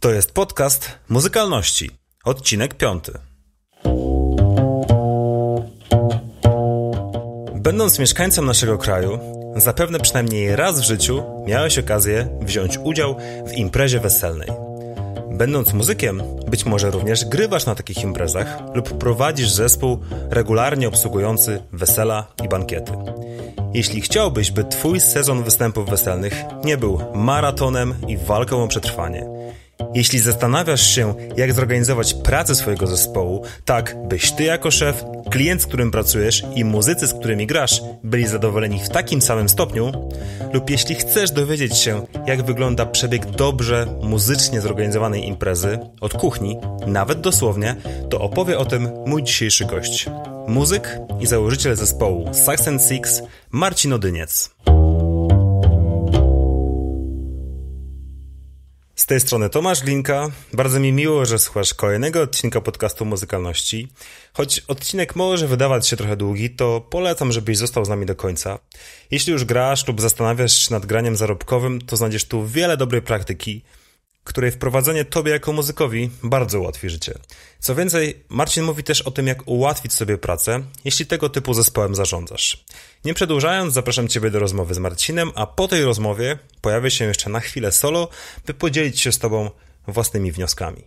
To jest podcast muzykalności, odcinek piąty. Będąc mieszkańcem naszego kraju, zapewne przynajmniej raz w życiu miałeś okazję wziąć udział w imprezie weselnej. Będąc muzykiem, być może również grywasz na takich imprezach lub prowadzisz zespół regularnie obsługujący wesela i bankiety. Jeśli chciałbyś, by Twój sezon występów weselnych nie był maratonem i walką o przetrwanie, jeśli zastanawiasz się, jak zorganizować pracę swojego zespołu, tak byś ty jako szef, klient, z którym pracujesz i muzycy, z którymi grasz, byli zadowoleni w takim samym stopniu, lub jeśli chcesz dowiedzieć się, jak wygląda przebieg dobrze muzycznie zorganizowanej imprezy, od kuchni, nawet dosłownie, to opowie o tym mój dzisiejszy gość. Muzyk i założyciel zespołu Saxon Six, Marcin Odyniec. Z tej strony Tomasz Linka. Bardzo mi miło, że słuchasz kolejnego odcinka podcastu Muzykalności. Choć odcinek może wydawać się trochę długi, to polecam, żebyś został z nami do końca. Jeśli już grasz lub zastanawiasz się nad graniem zarobkowym, to znajdziesz tu wiele dobrej praktyki – której wprowadzenie tobie jako muzykowi bardzo ułatwi życie. Co więcej, Marcin mówi też o tym, jak ułatwić sobie pracę, jeśli tego typu zespołem zarządzasz. Nie przedłużając, zapraszam Ciebie do rozmowy z Marcinem, a po tej rozmowie pojawię się jeszcze na chwilę solo, by podzielić się z Tobą własnymi wnioskami.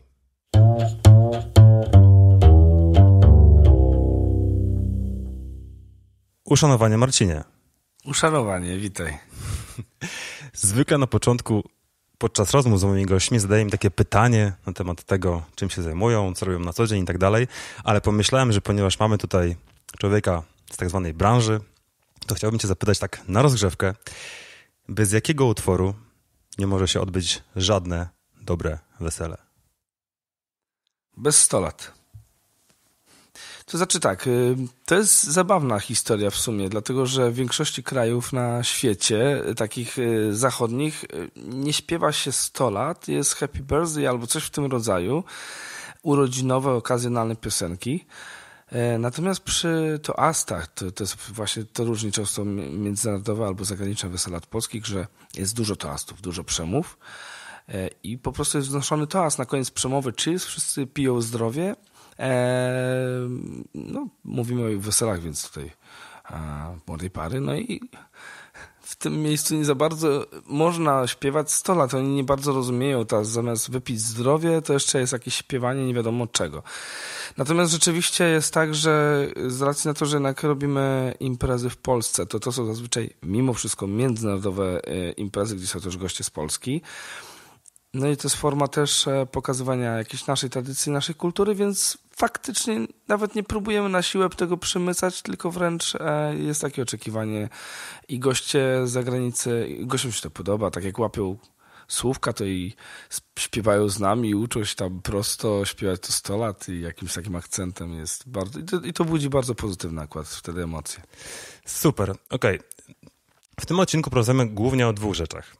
Uszanowanie Marcinie. Uszanowanie, witaj. Zwykle na początku podczas rozmów z moimi gośćmi zadaję im takie pytanie na temat tego, czym się zajmują, co robią na co dzień i tak dalej, ale pomyślałem, że ponieważ mamy tutaj człowieka z tak zwanej branży, to chciałbym cię zapytać tak na rozgrzewkę, bez jakiego utworu nie może się odbyć żadne dobre wesele? Bez 100 lat. To znaczy tak, y, to jest zabawna historia w sumie, dlatego że w większości krajów na świecie, y, takich y, zachodnich, nie śpiewa się 100 lat, jest happy birthday albo coś w tym rodzaju, urodzinowe, okazjonalne piosenki. E, natomiast przy toastach, to, to jest właśnie to różni międzynarodowe albo zagraniczne wesela od polskich, że jest dużo toastów, dużo przemów e, i po prostu jest wznoszony toast na koniec przemowy cheers, wszyscy piją zdrowie no, mówimy o weselach, więc tutaj młodej pary. No i w tym miejscu nie za bardzo można śpiewać 100 lat. Oni nie bardzo rozumieją ta zamiast wypić zdrowie, to jeszcze jest jakieś śpiewanie nie wiadomo czego. Natomiast rzeczywiście jest tak, że z racji na to, że jednak robimy imprezy w Polsce, to to są zazwyczaj mimo wszystko międzynarodowe e, imprezy, gdzie są też goście z Polski, no i to jest forma też e, pokazywania jakiejś naszej tradycji, naszej kultury, więc faktycznie nawet nie próbujemy na siłę tego przymycać, tylko wręcz e, jest takie oczekiwanie i goście z zagranicy, gościom się to podoba, tak jak łapią słówka, to i śpiewają z nami, uczą się tam prosto śpiewać to 100 lat i jakimś takim akcentem jest bardzo... I to, i to budzi bardzo pozytywny nakład, wtedy emocje. Super, okej. Okay. W tym odcinku porozmawiamy głównie o dwóch rzeczach.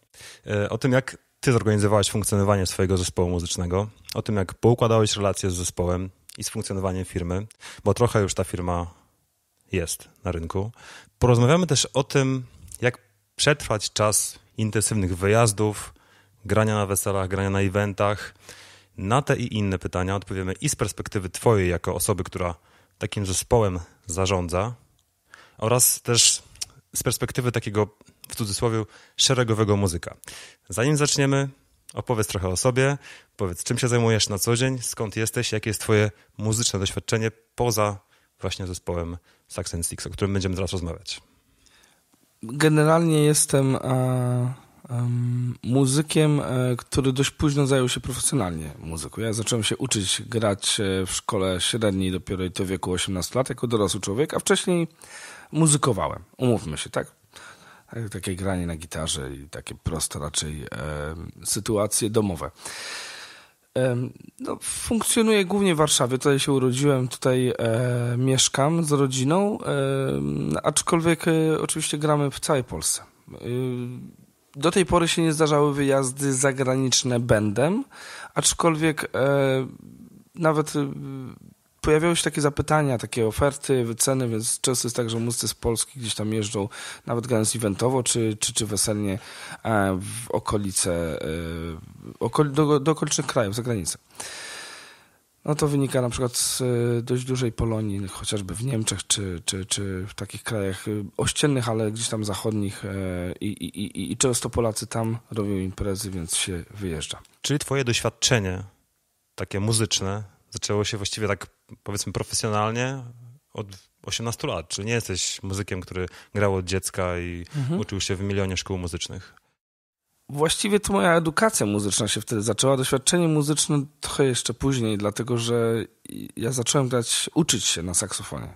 E, o tym, jak ty zorganizowałeś funkcjonowanie swojego zespołu muzycznego, o tym, jak poukładałeś relacje z zespołem i z funkcjonowaniem firmy, bo trochę już ta firma jest na rynku. Porozmawiamy też o tym, jak przetrwać czas intensywnych wyjazdów, grania na weselach, grania na eventach. Na te i inne pytania odpowiemy i z perspektywy Twojej, jako osoby, która takim zespołem zarządza, oraz też z perspektywy takiego w cudzysłowie, szeregowego muzyka. Zanim zaczniemy, opowiedz trochę o sobie, powiedz czym się zajmujesz na co dzień, skąd jesteś, jakie jest twoje muzyczne doświadczenie poza właśnie zespołem Saxon Six, o którym będziemy teraz rozmawiać. Generalnie jestem a, e, um, muzykiem, a, e, który dość późno zajął się profesjonalnie muzyką. Ja zacząłem się uczyć grać e, w szkole średniej dopiero i to w wieku 18 lat jako dorosły człowiek, a wcześniej muzykowałem. Umówmy się, tak? E, takie granie na gitarze i takie proste raczej e, sytuacje domowe. E, no, funkcjonuję głównie w Warszawie. Tutaj się urodziłem, tutaj e, mieszkam z rodziną, e, aczkolwiek e, oczywiście gramy w całej Polsce. do tej pory się nie zdarzały wyjazdy zagraniczne bendem, aczkolwiek nawet pojawiały się takie zapytania, takie oferty, wyceny, więc często jest tak, że muzycy z Polski gdzieś tam jeżdżą, nawet grając eventowo, czy, czy, czy weselnie e, w okolice, e, do, do okolicznych krajów, za granicę. No to wynika na przykład z e, dość dużej Polonii, chociażby w Niemczech, czy, czy, czy w takich krajach ościennych, ale gdzieś tam zachodnich i, i, i, i często Polacy tam robią imprezy, więc się wyjeżdża. Czyli twoje doświadczenie takie muzyczne zaczęło się właściwie tak powiedzmy profesjonalnie od 18 lat, czyli nie jesteś muzykiem, który grał od dziecka i mhm. uczył się w milionie szkół muzycznych. Właściwie to moja edukacja muzyczna się wtedy zaczęła. Doświadczenie muzyczne trochę jeszcze później, dlatego że ja zacząłem grać, uczyć się na saksofonie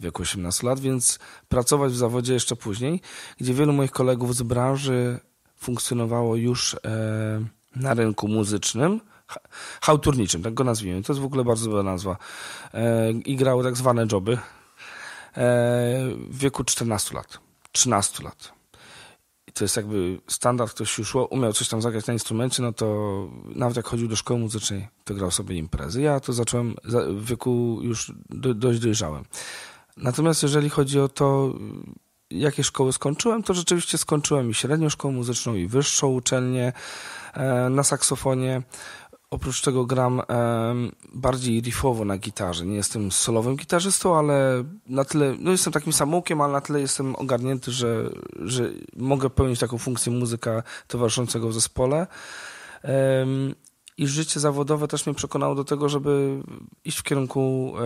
w wieku 18 lat, więc pracować w zawodzie jeszcze później, gdzie wielu moich kolegów z branży funkcjonowało już e, na rynku muzycznym, hałturniczym, tak go nazwijmy. To jest w ogóle bardzo dobra nazwa. E, I grał tak zwane joby e, w wieku 14 lat. 13 lat. I to jest jakby standard, ktoś już umiał coś tam zagrać na instrumencie, no to nawet jak chodził do szkoły muzycznej, to grał sobie imprezy. Ja to zacząłem w wieku już dość dojrzałem. Natomiast jeżeli chodzi o to, jakie szkoły skończyłem, to rzeczywiście skończyłem i średnią szkołę muzyczną, i wyższą uczelnię e, na saksofonie. Oprócz tego gram bardziej riffowo na gitarze. Nie jestem solowym gitarzystą, ale na tyle, no jestem takim samoukiem, ale na tyle jestem ogarnięty, że, że mogę pełnić taką funkcję muzyka towarzyszącego w zespole i życie zawodowe też mnie przekonało do tego, żeby iść w kierunku e,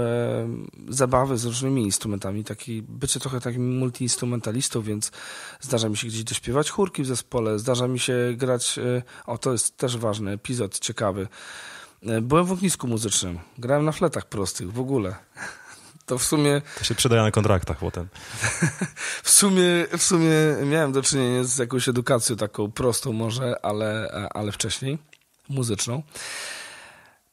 zabawy z różnymi instrumentami. Taki, bycie trochę takim multiinstrumentalistą, więc zdarza mi się gdzieś dośpiewać chórki w zespole, zdarza mi się grać, e, o to jest też ważny epizod, ciekawy. E, byłem w ognisku muzycznym, grałem na fletach prostych w ogóle to w sumie... To się przydaje na kontraktach potem. w, sumie, w sumie miałem do czynienia z jakąś edukacją taką prostą może, ale, e, ale wcześniej muzyczną.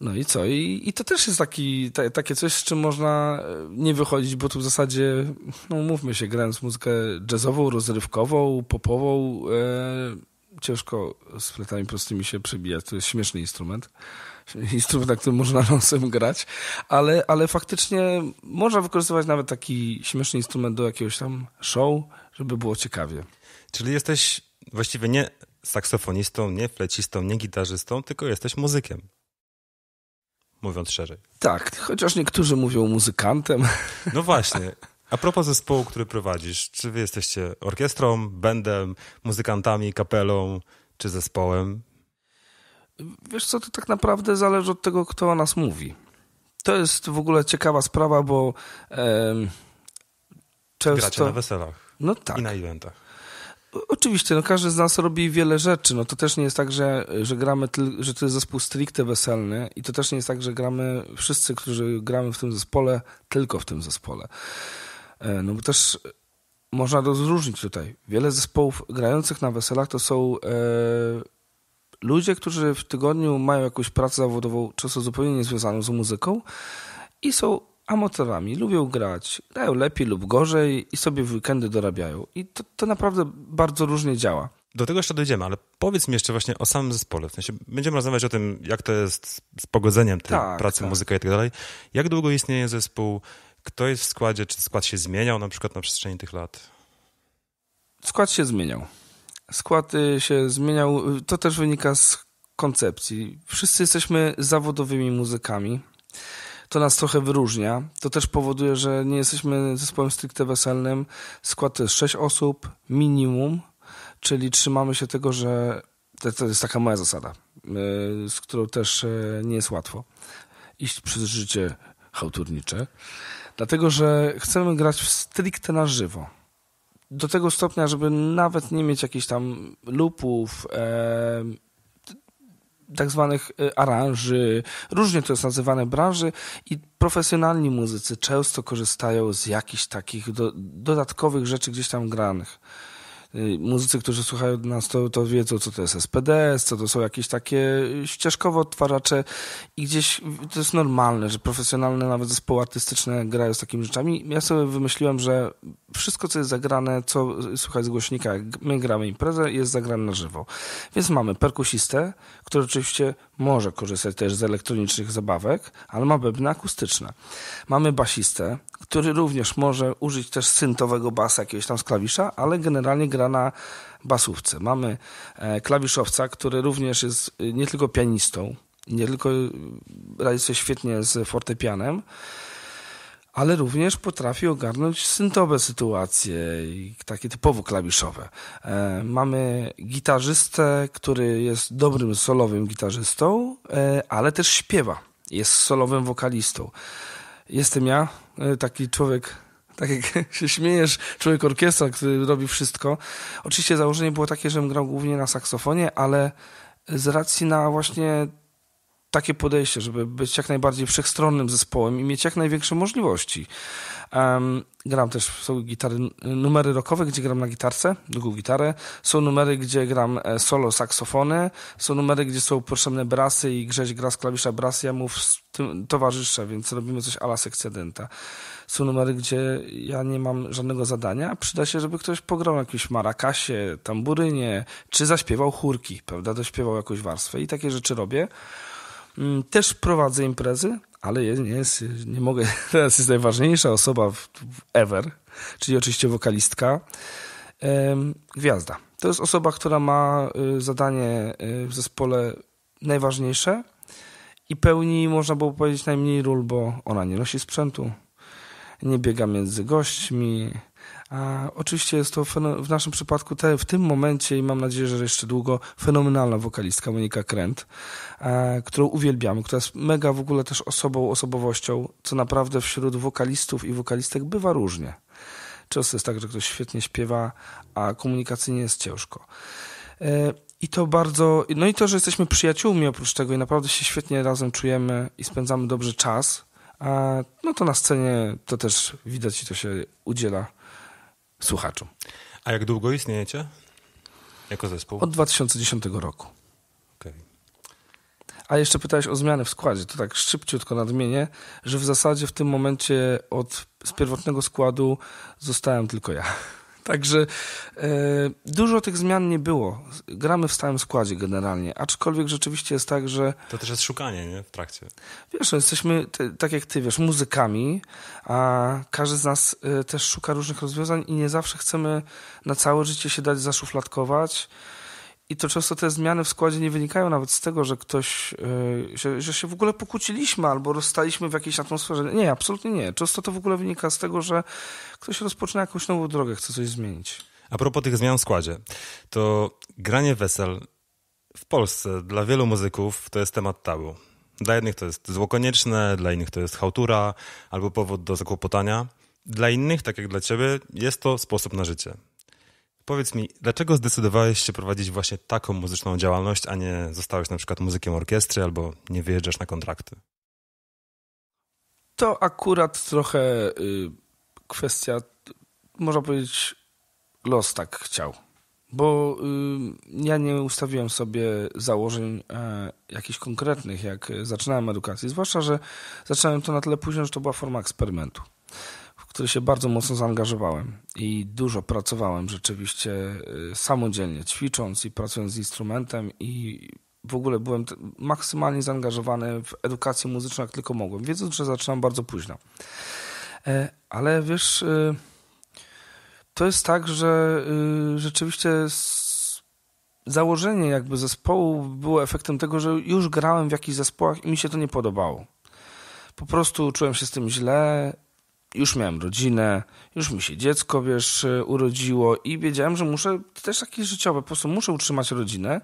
No i co? I, i to też jest taki, ta, takie coś, z czym można e, nie wychodzić, bo tu w zasadzie, no mówmy się, grając muzykę jazzową, rozrywkową, popową, e, ciężko z fletami prostymi się przebijać. To jest śmieszny instrument. Instrument, na którym można nosem grać, ale, ale faktycznie można wykorzystywać nawet taki śmieszny instrument do jakiegoś tam show, żeby było ciekawie. Czyli jesteś właściwie nie saksofonistą, nie flecistą, nie gitarzystą, tylko jesteś muzykiem. Mówiąc szerzej. Tak, chociaż niektórzy mówią muzykantem. No właśnie. A propos zespołu, który prowadzisz, czy wy jesteście orkiestrą, bandem, muzykantami, kapelą, czy zespołem? Wiesz co, to tak naprawdę zależy od tego, kto o nas mówi. To jest w ogóle ciekawa sprawa, bo e, często... Gracie na weselach. No tak. I na eventach. Oczywiście, no każdy z nas robi wiele rzeczy. No to też nie jest tak, że, że gramy, tyl, że to jest zespół stricte weselny i to też nie jest tak, że gramy wszyscy, którzy gramy w tym zespole, tylko w tym zespole. E, no bo też można rozróżnić tutaj. Wiele zespołów grających na weselach to są e, ludzie, którzy w tygodniu mają jakąś pracę zawodową, często zupełnie niezwiązaną z muzyką i są a amocowami, lubią grać, grają lepiej lub gorzej i sobie w weekendy dorabiają. I to, to naprawdę bardzo różnie działa. Do tego jeszcze dojdziemy, ale powiedz mi jeszcze właśnie o samym zespole. W sensie będziemy rozmawiać o tym, jak to jest z pogodzeniem tej tak, pracy, tak. muzyka i tak dalej. Jak długo istnieje zespół? Kto jest w składzie? Czy skład się zmieniał na przykład na przestrzeni tych lat? Skład się zmieniał. Skład y, się zmieniał. To też wynika z koncepcji. Wszyscy jesteśmy zawodowymi muzykami to nas trochę wyróżnia. To też powoduje, że nie jesteśmy zespołem stricte weselnym. Skład to jest 6 osób minimum, czyli trzymamy się tego, że to, to jest taka moja zasada, y, z którą też y, nie jest łatwo iść przez życie chałturnicze, dlatego że chcemy grać w stricte na żywo. Do tego stopnia, żeby nawet nie mieć jakichś tam lupów, e, tak zwanych y, aranży, różnie to jest nazywane branży i profesjonalni muzycy często korzystają z jakichś takich do, dodatkowych rzeczy gdzieś tam granych. Y, muzycy, którzy słuchają nas, to, to wiedzą, co to jest SPDS, co to są jakieś takie ścieżkowo odtwarzacze i gdzieś to jest normalne, że profesjonalne nawet zespoły artystyczne grają z takimi rzeczami. Ja sobie wymyśliłem, że wszystko, co jest zagrane, co słychać z głośnika, jak my gramy imprezę, jest zagrane na żywo. Więc mamy perkusistę, który oczywiście może korzystać też z elektronicznych zabawek, ale ma bębny akustyczne. Mamy basistę, który również może użyć też syntowego basa jakiegoś tam z klawisza, ale generalnie gra gra na basówce. Mamy e, klawiszowca, który również jest e, nie tylko pianistą, nie tylko e, radzi sobie świetnie z fortepianem, ale również potrafi ogarnąć syntowe sytuacje, takie typowo klawiszowe. mamy gitarzystę, który jest dobrym solowym gitarzystą, ale też śpiewa. Jest solowym wokalistą. Jestem ja, taki człowiek tak jak się śmiejesz, człowiek orkiestra, który robi wszystko. Oczywiście założenie było takie, żebym grał głównie na saksofonie, ale z racji na właśnie takie podejście, żeby być jak najbardziej wszechstronnym zespołem i mieć jak największe możliwości. Um, gram też, są gitary, numery rockowe, gdzie gram na gitarce, długą gitarę, są numery, gdzie gram e, solo saksofony, są numery, gdzie są potrzebne brasy i Grześ gra z klawisza brasy, ja mu tym towarzyszę, więc robimy coś ala sekcja Są numery, gdzie ja nie mam żadnego zadania, przyda się, żeby ktoś pograł na jakimś marakasie, tamburynie, czy zaśpiewał chórki, prawda, dośpiewał jakąś warstwę i takie rzeczy robię. Mm, też prowadzę imprezy, ale jest, nie, jest, nie mogę. Teraz jest najważniejsza osoba w, ever, czyli oczywiście wokalistka. Gwiazda. To jest osoba, która ma y, zadanie y, w zespole najważniejsze i pełni, można było powiedzieć, najmniej ról, bo ona nie nosi sprzętu, nie biega między gośćmi, a, oczywiście jest to w naszym przypadku te, w tym momencie i mam nadzieję, że jeszcze długo fenomenalna wokalistka Monika Kręt, e, którą uwielbiamy, która jest mega w ogóle też osobą, osobowością, co naprawdę wśród wokalistów i wokalistek bywa różnie. Często jest tak, że ktoś świetnie śpiewa, a komunikacyjnie jest ciężko. E, i to bardzo. No i to, że jesteśmy przyjaciółmi oprócz tego i naprawdę się świetnie razem czujemy i spędzamy dobrze czas, a, no to na scenie to też widać i to się udziela słuchaczom. A jak długo istniejecie jako zespół? Od 2010 roku. Okay. A jeszcze pytałeś o zmiany w składzie. To tak szybciutko nadmienię, że w zasadzie w tym momencie od z pierwotnego składu zostałem tylko ja. Także e, dużo tych zmian nie było. Gramy w stałym składzie generalnie, aczkolwiek rzeczywiście jest tak, że... To też jest szukanie, nie? W trakcie. Wiesz, no, jesteśmy, tak jak ty wiesz, muzykami, a każdy z nas e, też szuka różnych rozwiązań i nie zawsze chcemy na całe życie się dać zaszufladkować, i to często te zmiany w składzie nie wynikają nawet z tego, że ktoś, e, że, że się w ogóle pokłóciliśmy albo rozstaliśmy w jakiejś atmosferze. Nie, absolutnie nie. Często to w ogóle wynika z tego, że ktoś rozpoczyna jakąś nową drogę, chce coś zmienić. A propos tych zmian w składzie, to granie wesel w Polsce dla wielu muzyków to jest temat tabu. Dla jednych to jest zło konieczne, dla innych to jest hałtura albo powód do zakłopotania. Dla innych, tak jak dla ciebie, jest to sposób na życie. Powiedz mi, dlaczego zdecydowałeś się prowadzić właśnie taką muzyczną działalność, a nie zostałeś na przykład muzykiem orkiestry albo nie wyjeżdżasz na kontrakty? To akurat trochę y, kwestia, można powiedzieć, los tak chciał. Bo y, ja nie ustawiłem sobie założeń e, jakichś konkretnych, jak zaczynałem edukację. Zwłaszcza, że zaczynałem to na tyle późno, że to była forma eksperymentu który się bardzo mocno zaangażowałem i dużo pracowałem rzeczywiście y, samodzielnie, ćwicząc i pracując z instrumentem i w ogóle byłem maksymalnie zaangażowany w edukację muzyczną, jak tylko mogłem, wiedząc, że zaczynam bardzo późno. E, ale wiesz, y, to jest tak, że y, rzeczywiście założenie jakby zespołu było efektem tego, że już grałem w jakichś zespołach i mi się to nie podobało. Po prostu czułem się z tym źle, już miałem rodzinę, już mi się dziecko, wiesz, e, urodziło i wiedziałem, że muszę, też takie życiowe, po prostu muszę utrzymać rodzinę.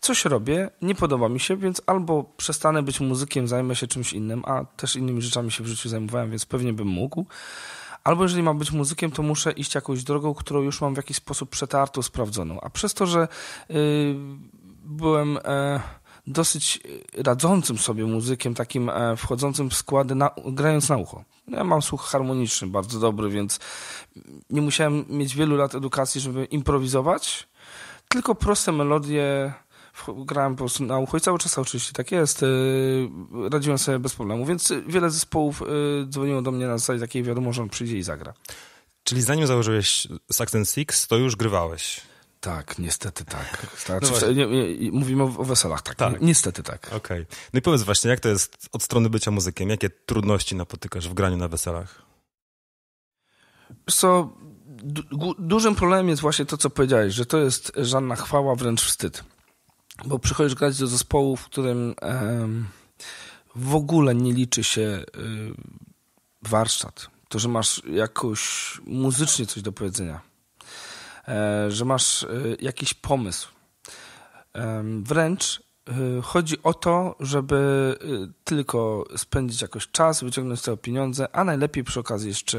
Coś robię, nie podoba mi się, więc albo przestanę być muzykiem, zajmę się czymś innym, a też innymi rzeczami się w życiu zajmowałem, więc pewnie bym mógł. Albo jeżeli mam być muzykiem, to muszę iść jakąś drogą, którą już mam w jakiś sposób przetartą, sprawdzoną. A przez to, że yy, byłem... E, dosyć e, radzącym sobie muzykiem, takim e, wchodzącym w składy, na, grając na ucho. Ja mam słuch harmoniczny bardzo dobry, więc nie musiałem mieć wielu lat edukacji, żeby improwizować, tylko proste melodie grałem po prostu na ucho i cały czas oczywiście tak jest. E, radziłem sobie bez problemu, więc wiele zespołów dzwoniło do mnie na zasadzie takiej wiadomo, że on przyjdzie i zagra. Czyli zanim założyłeś Saxon Six, to już grywałeś? Tak, niestety tak. No tak znaczy, no nie, nie, mówimy o, o weselach, tak. tak. Niestety tak. Okej. Okay. No i powiedz właśnie, jak to jest od strony bycia muzykiem? Jakie trudności napotykasz w graniu na weselach? Co, du dużym problemem jest właśnie to, co powiedziałeś, że to jest żadna chwała, wręcz wstyd. Bo przychodzisz grać do zespołu, w którym em, w ogóle nie liczy się y, warsztat. To, że masz jakoś muzycznie coś do powiedzenia E, że masz e, jakiś pomysł. Wręcz e, chodzi o to, żeby tylko spędzić jakoś czas, wyciągnąć z tego pieniądze, a najlepiej przy okazji jeszcze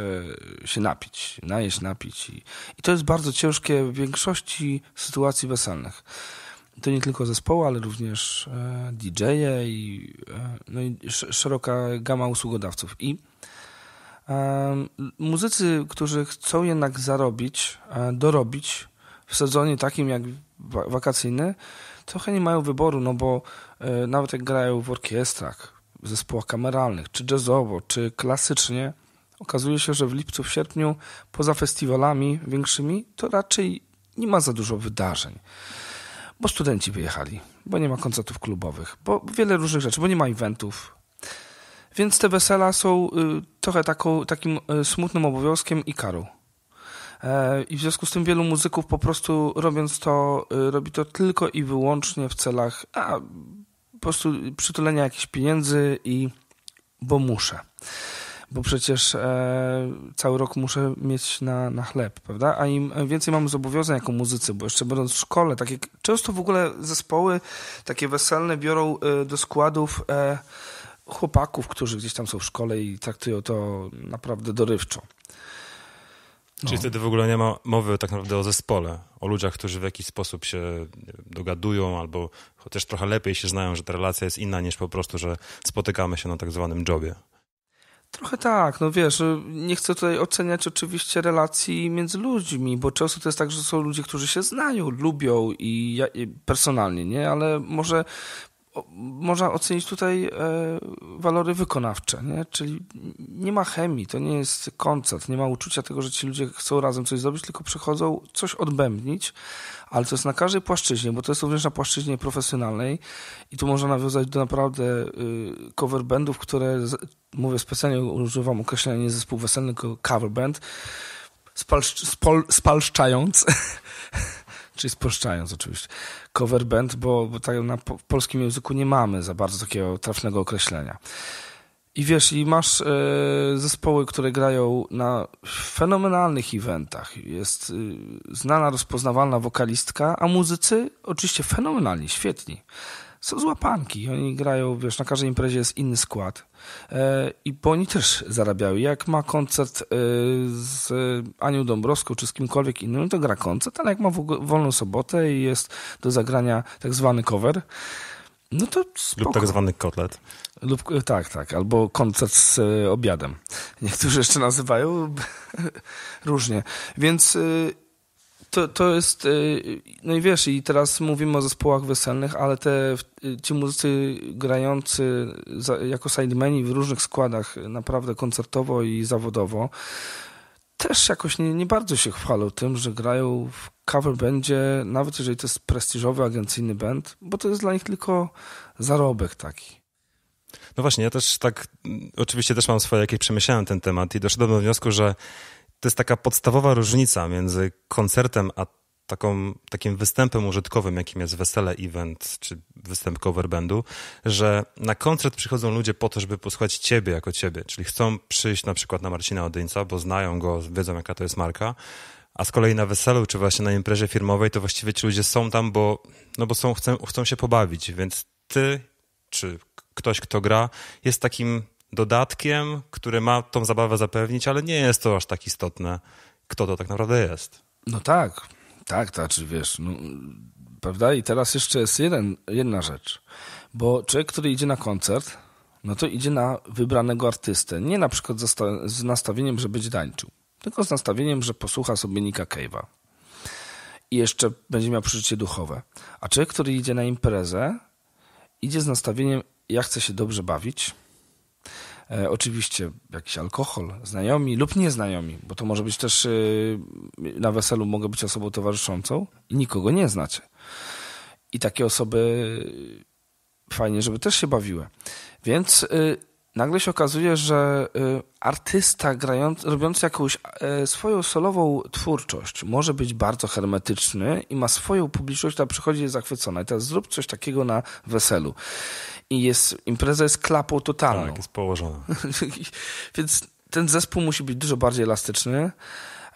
się napić, najeść, napić. I, to jest bardzo ciężkie w większości sytuacji weselnych. To nie tylko zespoły, ale również DJ-e i, no i szeroka gama usługodawców. I Muzycy, którzy chcą jednak zarobić, e, dorobić w sezonie takim jak wakacyjny, trochę nie mają wyboru, no bo e, nawet jak grają w orkiestrach, w zespołach kameralnych, czy jazzowo, czy klasycznie, okazuje się, że w lipcu, w sierpniu, poza festiwalami większymi, to raczej nie ma za dużo wydarzeń. Bo studenci wyjechali, bo nie ma koncertów klubowych, bo wiele różnych rzeczy, bo nie ma eventów, więc te wesela są y, trochę taką, takim y, smutnym obowiązkiem i karą. E, I w związku z tym wielu muzyków po prostu robiąc to, y, robi to tylko i wyłącznie w celach a, po prostu przytulenia jakichś pieniędzy i bo muszę. Bo przecież e, cały rok muszę mieć na, na chleb, prawda? A im więcej mamy zobowiązań jako muzycy, bo jeszcze będąc w szkole, takie często w ogóle zespoły takie weselne biorą e, do składów. E, chłopaków, którzy gdzieś tam są w szkole i traktują to naprawdę dorywczo. No. Czyli wtedy w ogóle nie ma mowy tak naprawdę o zespole, o ludziach, którzy w jakiś sposób się dogadują albo chociaż trochę lepiej się znają, że ta relacja jest inna niż po prostu, że spotykamy się na tak zwanym jobie. Trochę tak, no wiesz, nie chcę tutaj oceniać oczywiście relacji między ludźmi, bo często to jest tak, że są ludzie, którzy się znają, lubią i, ja, i personalnie, nie? Ale może można ocenić tutaj e, walory wykonawcze, nie? czyli nie ma chemii, to nie jest koncert, nie ma uczucia tego, że ci ludzie chcą razem coś zrobić, tylko przychodzą coś odbębnić, ale to jest na każdej płaszczyźnie, bo to jest również na płaszczyźnie profesjonalnej i tu można nawiązać do naprawdę y, cover bandów, które, mówię specjalnie, używam określenia nie zespół weselny, tylko cover band, spalsz, spol, spalszczając Czyli spuszczając oczywiście. Cover band, bo, bo tak na po, w polskim języku nie mamy za bardzo takiego trafnego określenia. I wiesz, i masz y, zespoły, które grają na fenomenalnych eventach. Jest y, znana, rozpoznawalna wokalistka, a muzycy oczywiście fenomenalni, świetni są złapanki. Oni grają, wiesz, na każdej imprezie jest inny skład. E, I bo oni też zarabiają. Jak ma koncert e, z Anią Dąbrowską czy z kimkolwiek innym, no to gra koncert, ale jak ma wolną sobotę i jest do zagrania tak zwany cover, no to spoko. Lub tak zwany kotlet. Lub, e, tak, tak. Albo koncert z obiadem. Niektórzy jeszcze nazywają różnie. Więc to, to jest, y, no i wiesz, i teraz mówimy o zespołach weselnych, ale te, y, ci muzycy grający za, jako sidemeni w różnych składach, naprawdę koncertowo i zawodowo, też jakoś nie, nie bardzo się chwalą tym, że grają w cover będzie, nawet jeżeli to jest prestiżowy, agencyjny band, bo to jest dla nich tylko zarobek taki. No właśnie, ja też tak, mm, oczywiście też mam swoje jakieś, przemyślałem ten temat i doszedłem do wniosku, że to jest taka podstawowa różnica między koncertem a taką, takim występem użytkowym, jakim jest wesele event czy występ coverbandu, że na koncert przychodzą ludzie po to, żeby posłuchać ciebie jako ciebie, czyli chcą przyjść na przykład na Marcina Odyńca, bo znają go, wiedzą jaka to jest marka, a z kolei na weselu, czy właśnie na imprezie firmowej, to właściwie ci ludzie są tam, bo, no bo są, chcą, chcą się pobawić, więc ty, czy ktoś, kto gra, jest takim dodatkiem, który ma tą zabawę zapewnić, ale nie jest to aż tak istotne, kto to tak naprawdę jest. No tak, tak, to znaczy wiesz, no, prawda? I teraz jeszcze jest jeden, jedna rzecz, bo człowiek, który idzie na koncert, no to idzie na wybranego artystę, nie na przykład z nastawieniem, że będzie tańczył, tylko z nastawieniem, że posłucha sobie Nika Cave'a i jeszcze będzie miał przeżycie duchowe. A człowiek, który idzie na imprezę, idzie z nastawieniem, ja chcę się dobrze bawić, E, oczywiście jakiś alkohol, znajomi lub nieznajomi, bo to może być też e, na weselu mogę być osobą towarzyszącą i nikogo nie znacie. I takie osoby fajnie, żeby też się bawiły. Więc e, nagle się okazuje, że y, artysta grający, robiący jakąś e, swoją solową twórczość może być bardzo hermetyczny i ma swoją publiczność, która przychodzi zachwycona. I teraz zrób coś takiego na weselu. I jest, impreza jest klapą totalną. Tak, jest położona. Więc ten zespół musi być dużo bardziej elastyczny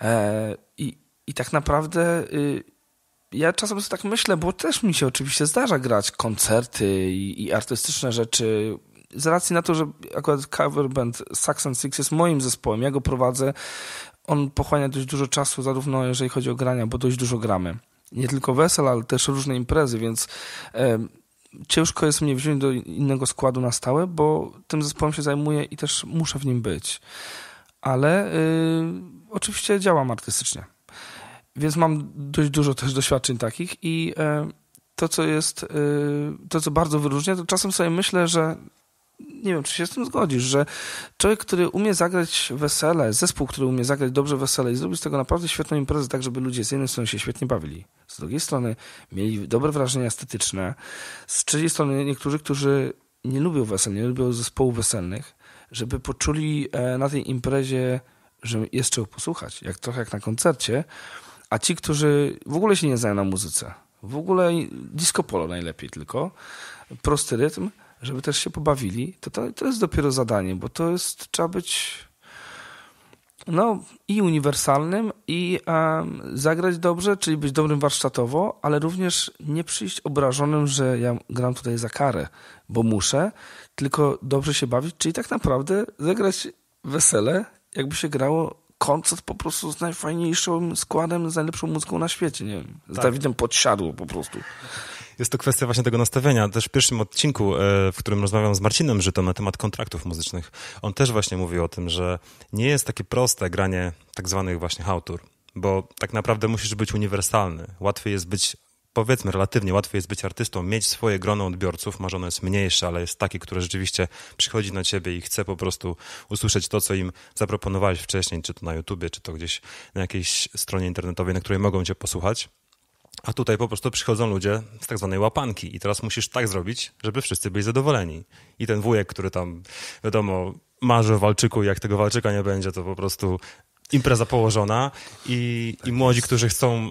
e, i, i tak naprawdę y, ja czasem sobie tak myślę, bo też mi się oczywiście zdarza grać koncerty i, i artystyczne rzeczy z racji na to, że akurat cover band Saxon Six jest moim zespołem, ja go prowadzę, on pochłania dość dużo czasu, zarówno jeżeli chodzi o grania, bo dość dużo gramy. Nie tylko wesel, ale też różne imprezy, więc e, ciężko jest mnie wziąć do innego składu na stałe, bo tym zespołem się zajmuję i też muszę w nim być. Ale e, oczywiście działam artystycznie. Więc mam dość dużo też doświadczeń takich i e, to, co jest, y, to, co bardzo wyróżnia, to czasem sobie myślę, że nie wiem, czy się z tym zgodzisz, że człowiek, który umie zagrać wesele, zespół, który umie zagrać dobrze wesele i zrobić z tego naprawdę świetną imprezę, tak żeby ludzie z jednej strony się świetnie bawili, z drugiej strony mieli dobre wrażenia estetyczne, z trzeciej strony niektórzy, którzy nie lubią wesel, nie lubią zespołów weselnych, żeby poczuli e, na tej imprezie, że jest czego posłuchać, jak, trochę jak na koncercie, a ci, którzy w ogóle się nie znają na muzyce, w ogóle disco polo najlepiej tylko, prosty rytm, żeby też się pobawili, to, to, to jest dopiero zadanie, bo to jest, trzeba być no i uniwersalnym i um, zagrać dobrze, czyli być dobrym warsztatowo, ale również nie przyjść obrażonym, że ja gram tutaj za karę, bo muszę, tylko dobrze się bawić, czyli tak naprawdę zagrać wesele, jakby się grało koncert po prostu z najfajniejszym składem, z najlepszą muzyką na świecie, nie wiem, z tak. Dawidem Podsiadło po prostu jest to kwestia właśnie tego nastawienia. Też w pierwszym odcinku, e, w którym rozmawiam z Marcinem Żytą na temat kontraktów muzycznych, on też właśnie mówi o tym, że nie jest takie proste granie tak zwanych właśnie hałtur, bo tak naprawdę musisz być uniwersalny. Łatwiej jest być powiedzmy relatywnie łatwiej jest być artystą, mieć swoje grono odbiorców, może ono jest mniejsze, ale jest takie, które rzeczywiście przychodzi na ciebie i chce po prostu usłyszeć to, co im zaproponowałeś wcześniej, czy to na YouTubie, czy to gdzieś na jakiejś stronie internetowej, na której mogą cię posłuchać. A tutaj po prostu przychodzą ludzie z tak zwanej łapanki i teraz musisz tak zrobić, żeby wszyscy byli zadowoleni. I ten wujek, który tam, wiadomo, marzy o walczyku, jak tego walczyka nie będzie, to po prostu impreza położona i, tak i młodzi, którzy chcą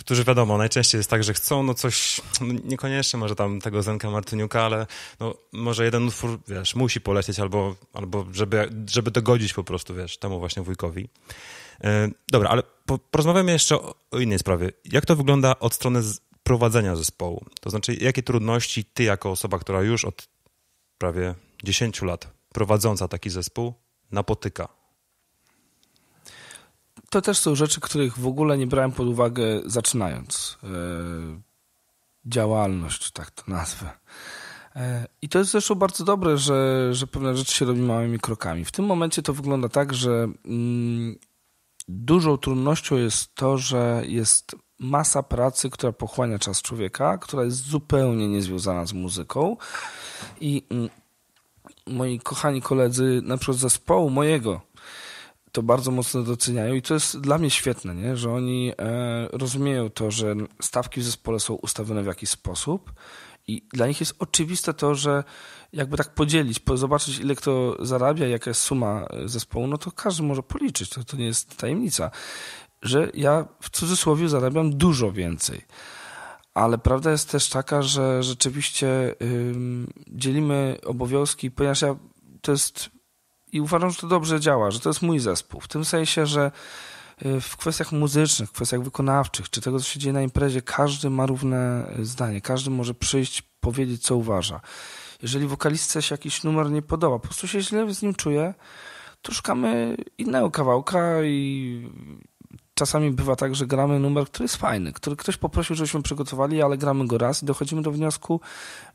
którzy wiadomo, najczęściej jest tak, że chcą no coś, no niekoniecznie może tam tego Zenka Martyniuka, ale no może jeden utwór, wiesz, musi polecieć albo, albo żeby, żeby dogodzić po prostu, wiesz, temu właśnie wujkowi. E, dobra, ale porozmawiamy jeszcze o innej sprawie. Jak to wygląda od strony prowadzenia zespołu? To znaczy, jakie trudności ty, jako osoba, która już od prawie 10 lat prowadząca taki zespół, napotyka? To też są rzeczy, których w ogóle nie brałem pod uwagę zaczynając e, działalność, tak to nazwę. E, I to jest zresztą bardzo dobre, że, że pewne rzeczy się robi małymi krokami. W tym momencie to wygląda tak, że mm, Dużą trudnością jest to, że jest masa pracy, która pochłania czas człowieka, która jest zupełnie niezwiązana z muzyką. I mm, moi kochani koledzy, na przykład zespołu mojego, to bardzo mocno doceniają i to jest dla mnie świetne, nie? że oni e, rozumieją to, że stawki w zespole są ustawione w jakiś sposób, i dla nich jest oczywiste to, że jakby tak podzielić, zobaczyć ile kto zarabia, jaka jest suma e, zespołu, no to każdy może policzyć, to, to nie jest tajemnica, że ja w cudzysłowie zarabiam dużo więcej. Ale prawda jest też taka, że rzeczywiście yy, dzielimy obowiązki, ponieważ ja to jest i uważam, że to dobrze działa, że to jest mój zespół. W tym sensie, że Y, w kwestiach muzycznych, w kwestiach wykonawczych, czy tego, co się dzieje na imprezie, każdy ma równe y, zdanie, każdy może przyjść, powiedzieć, co uważa. Jeżeli wokalistce się jakiś numer nie podoba, po prostu się źle z nim czuje, to szukamy innego kawałka i czasami bywa tak, że gramy numer, który jest fajny, który ktoś poprosił, żebyśmy przygotowali, ale gramy go raz i dochodzimy do wniosku,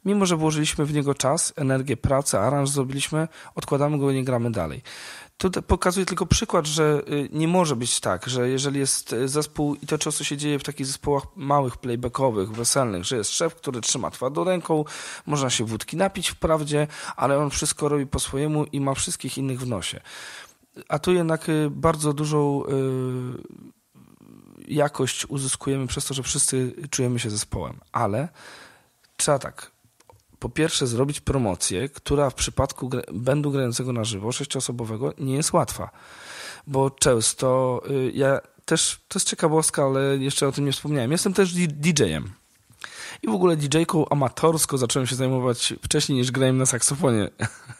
mimo że włożyliśmy w niego czas, energię, pracę, aranż zrobiliśmy, odkładamy go i nie gramy dalej. To pokazuje tylko przykład, że y, nie może być tak, że jeżeli jest y, zespół, i to często się dzieje w takich zespołach małych, playbackowych, weselnych, że jest szef, który trzyma twardo ręką, można się wódki napić wprawdzie, ale on wszystko robi po swojemu i ma wszystkich innych w nosie. A tu jednak y, bardzo dużą jakość uzyskujemy przez to, że wszyscy czujemy się zespołem, ale trzeba tak po pierwsze zrobić promocję, która w przypadku będu grającego na żywo, sześciosobowego nie jest łatwa. Bo często y, ja też, to jest ciekawostka, ale jeszcze o tym nie wspomniałem. Jestem też DJ-em. I w ogóle DJ-ką amatorsko zacząłem się zajmować wcześniej niż grałem na saksofonie.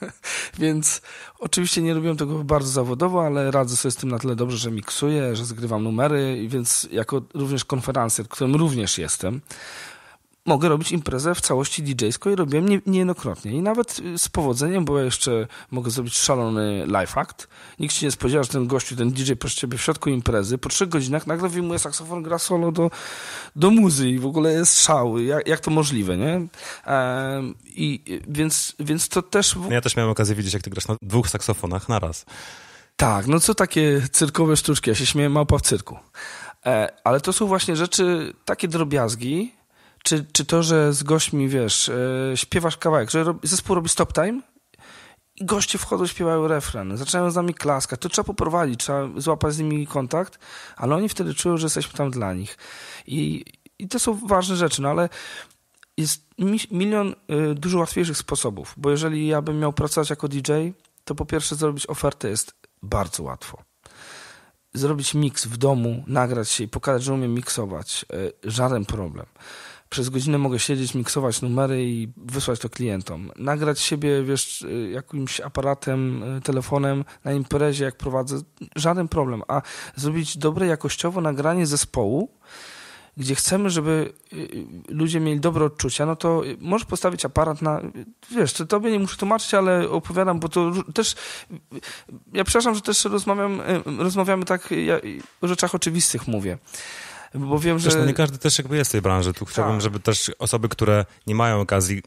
Więc oczywiście nie robiłem tego bardzo zawodowo, ale radzę sobie z tym na tyle dobrze, że miksuję, że zgrywam numery, więc jako również konferencjer, którym również jestem, mogę robić imprezę w całości DJ-ską i robiłem nie, niejednokrotnie. I nawet y, z powodzeniem, bo ja jeszcze mogę zrobić szalony live act. Nikt się nie spodziewa, że ten gościu, ten DJ proszę ciebie w środku imprezy, po trzech godzinach nagle wyjmuje saksofon, gra solo do, do muzy i w ogóle jest szał. Jak, jak to możliwe, nie? Ehm, i, więc, więc to też... W... Ja też miałem okazję widzieć, jak ty grasz na dwóch saksofonach naraz. Tak, no co takie cyrkowe sztuczki? Ja się śmieję małpa w cyrku. E, ale to są właśnie rzeczy, takie drobiazgi, czy, czy to, że z gośćmi, wiesz, e, śpiewasz kawałek, że zespół robi stop time i goście wchodzą, śpiewają refren, zaczynają z nami klaskać, to trzeba poprowadzić, trzeba złapać z nimi kontakt, ale oni wtedy czują, że jesteśmy tam dla nich. I, i to są ważne rzeczy, no ale jest milion y, dużo łatwiejszych sposobów, bo jeżeli ja bym miał pracować jako DJ, to po pierwsze zrobić ofertę jest bardzo łatwo zrobić miks w domu, nagrać się i pokazać, że umiem miksować. Y, żaden problem przez godzinę mogę siedzieć, miksować numery i wysłać to klientom. Nagrać siebie, wiesz, jakimś aparatem, e, telefonem na imprezie, jak prowadzę, żaden problem. A zrobić dobre, jakościowo nagranie zespołu, gdzie chcemy, żeby e, ludzie mieli dobre odczucia, no to e, możesz postawić aparat na. Wiesz, to tobie nie muszę tłumaczyć, ale opowiadam, bo to też. Ja przepraszam, że też rozmawiam, rozmawiamy tak, ja o rzeczach oczywistych mówię. Bo wiem, że... nie każdy też jakby jest w tej branży. Tu chciałbym, tak. żeby też osoby, które nie mają okazji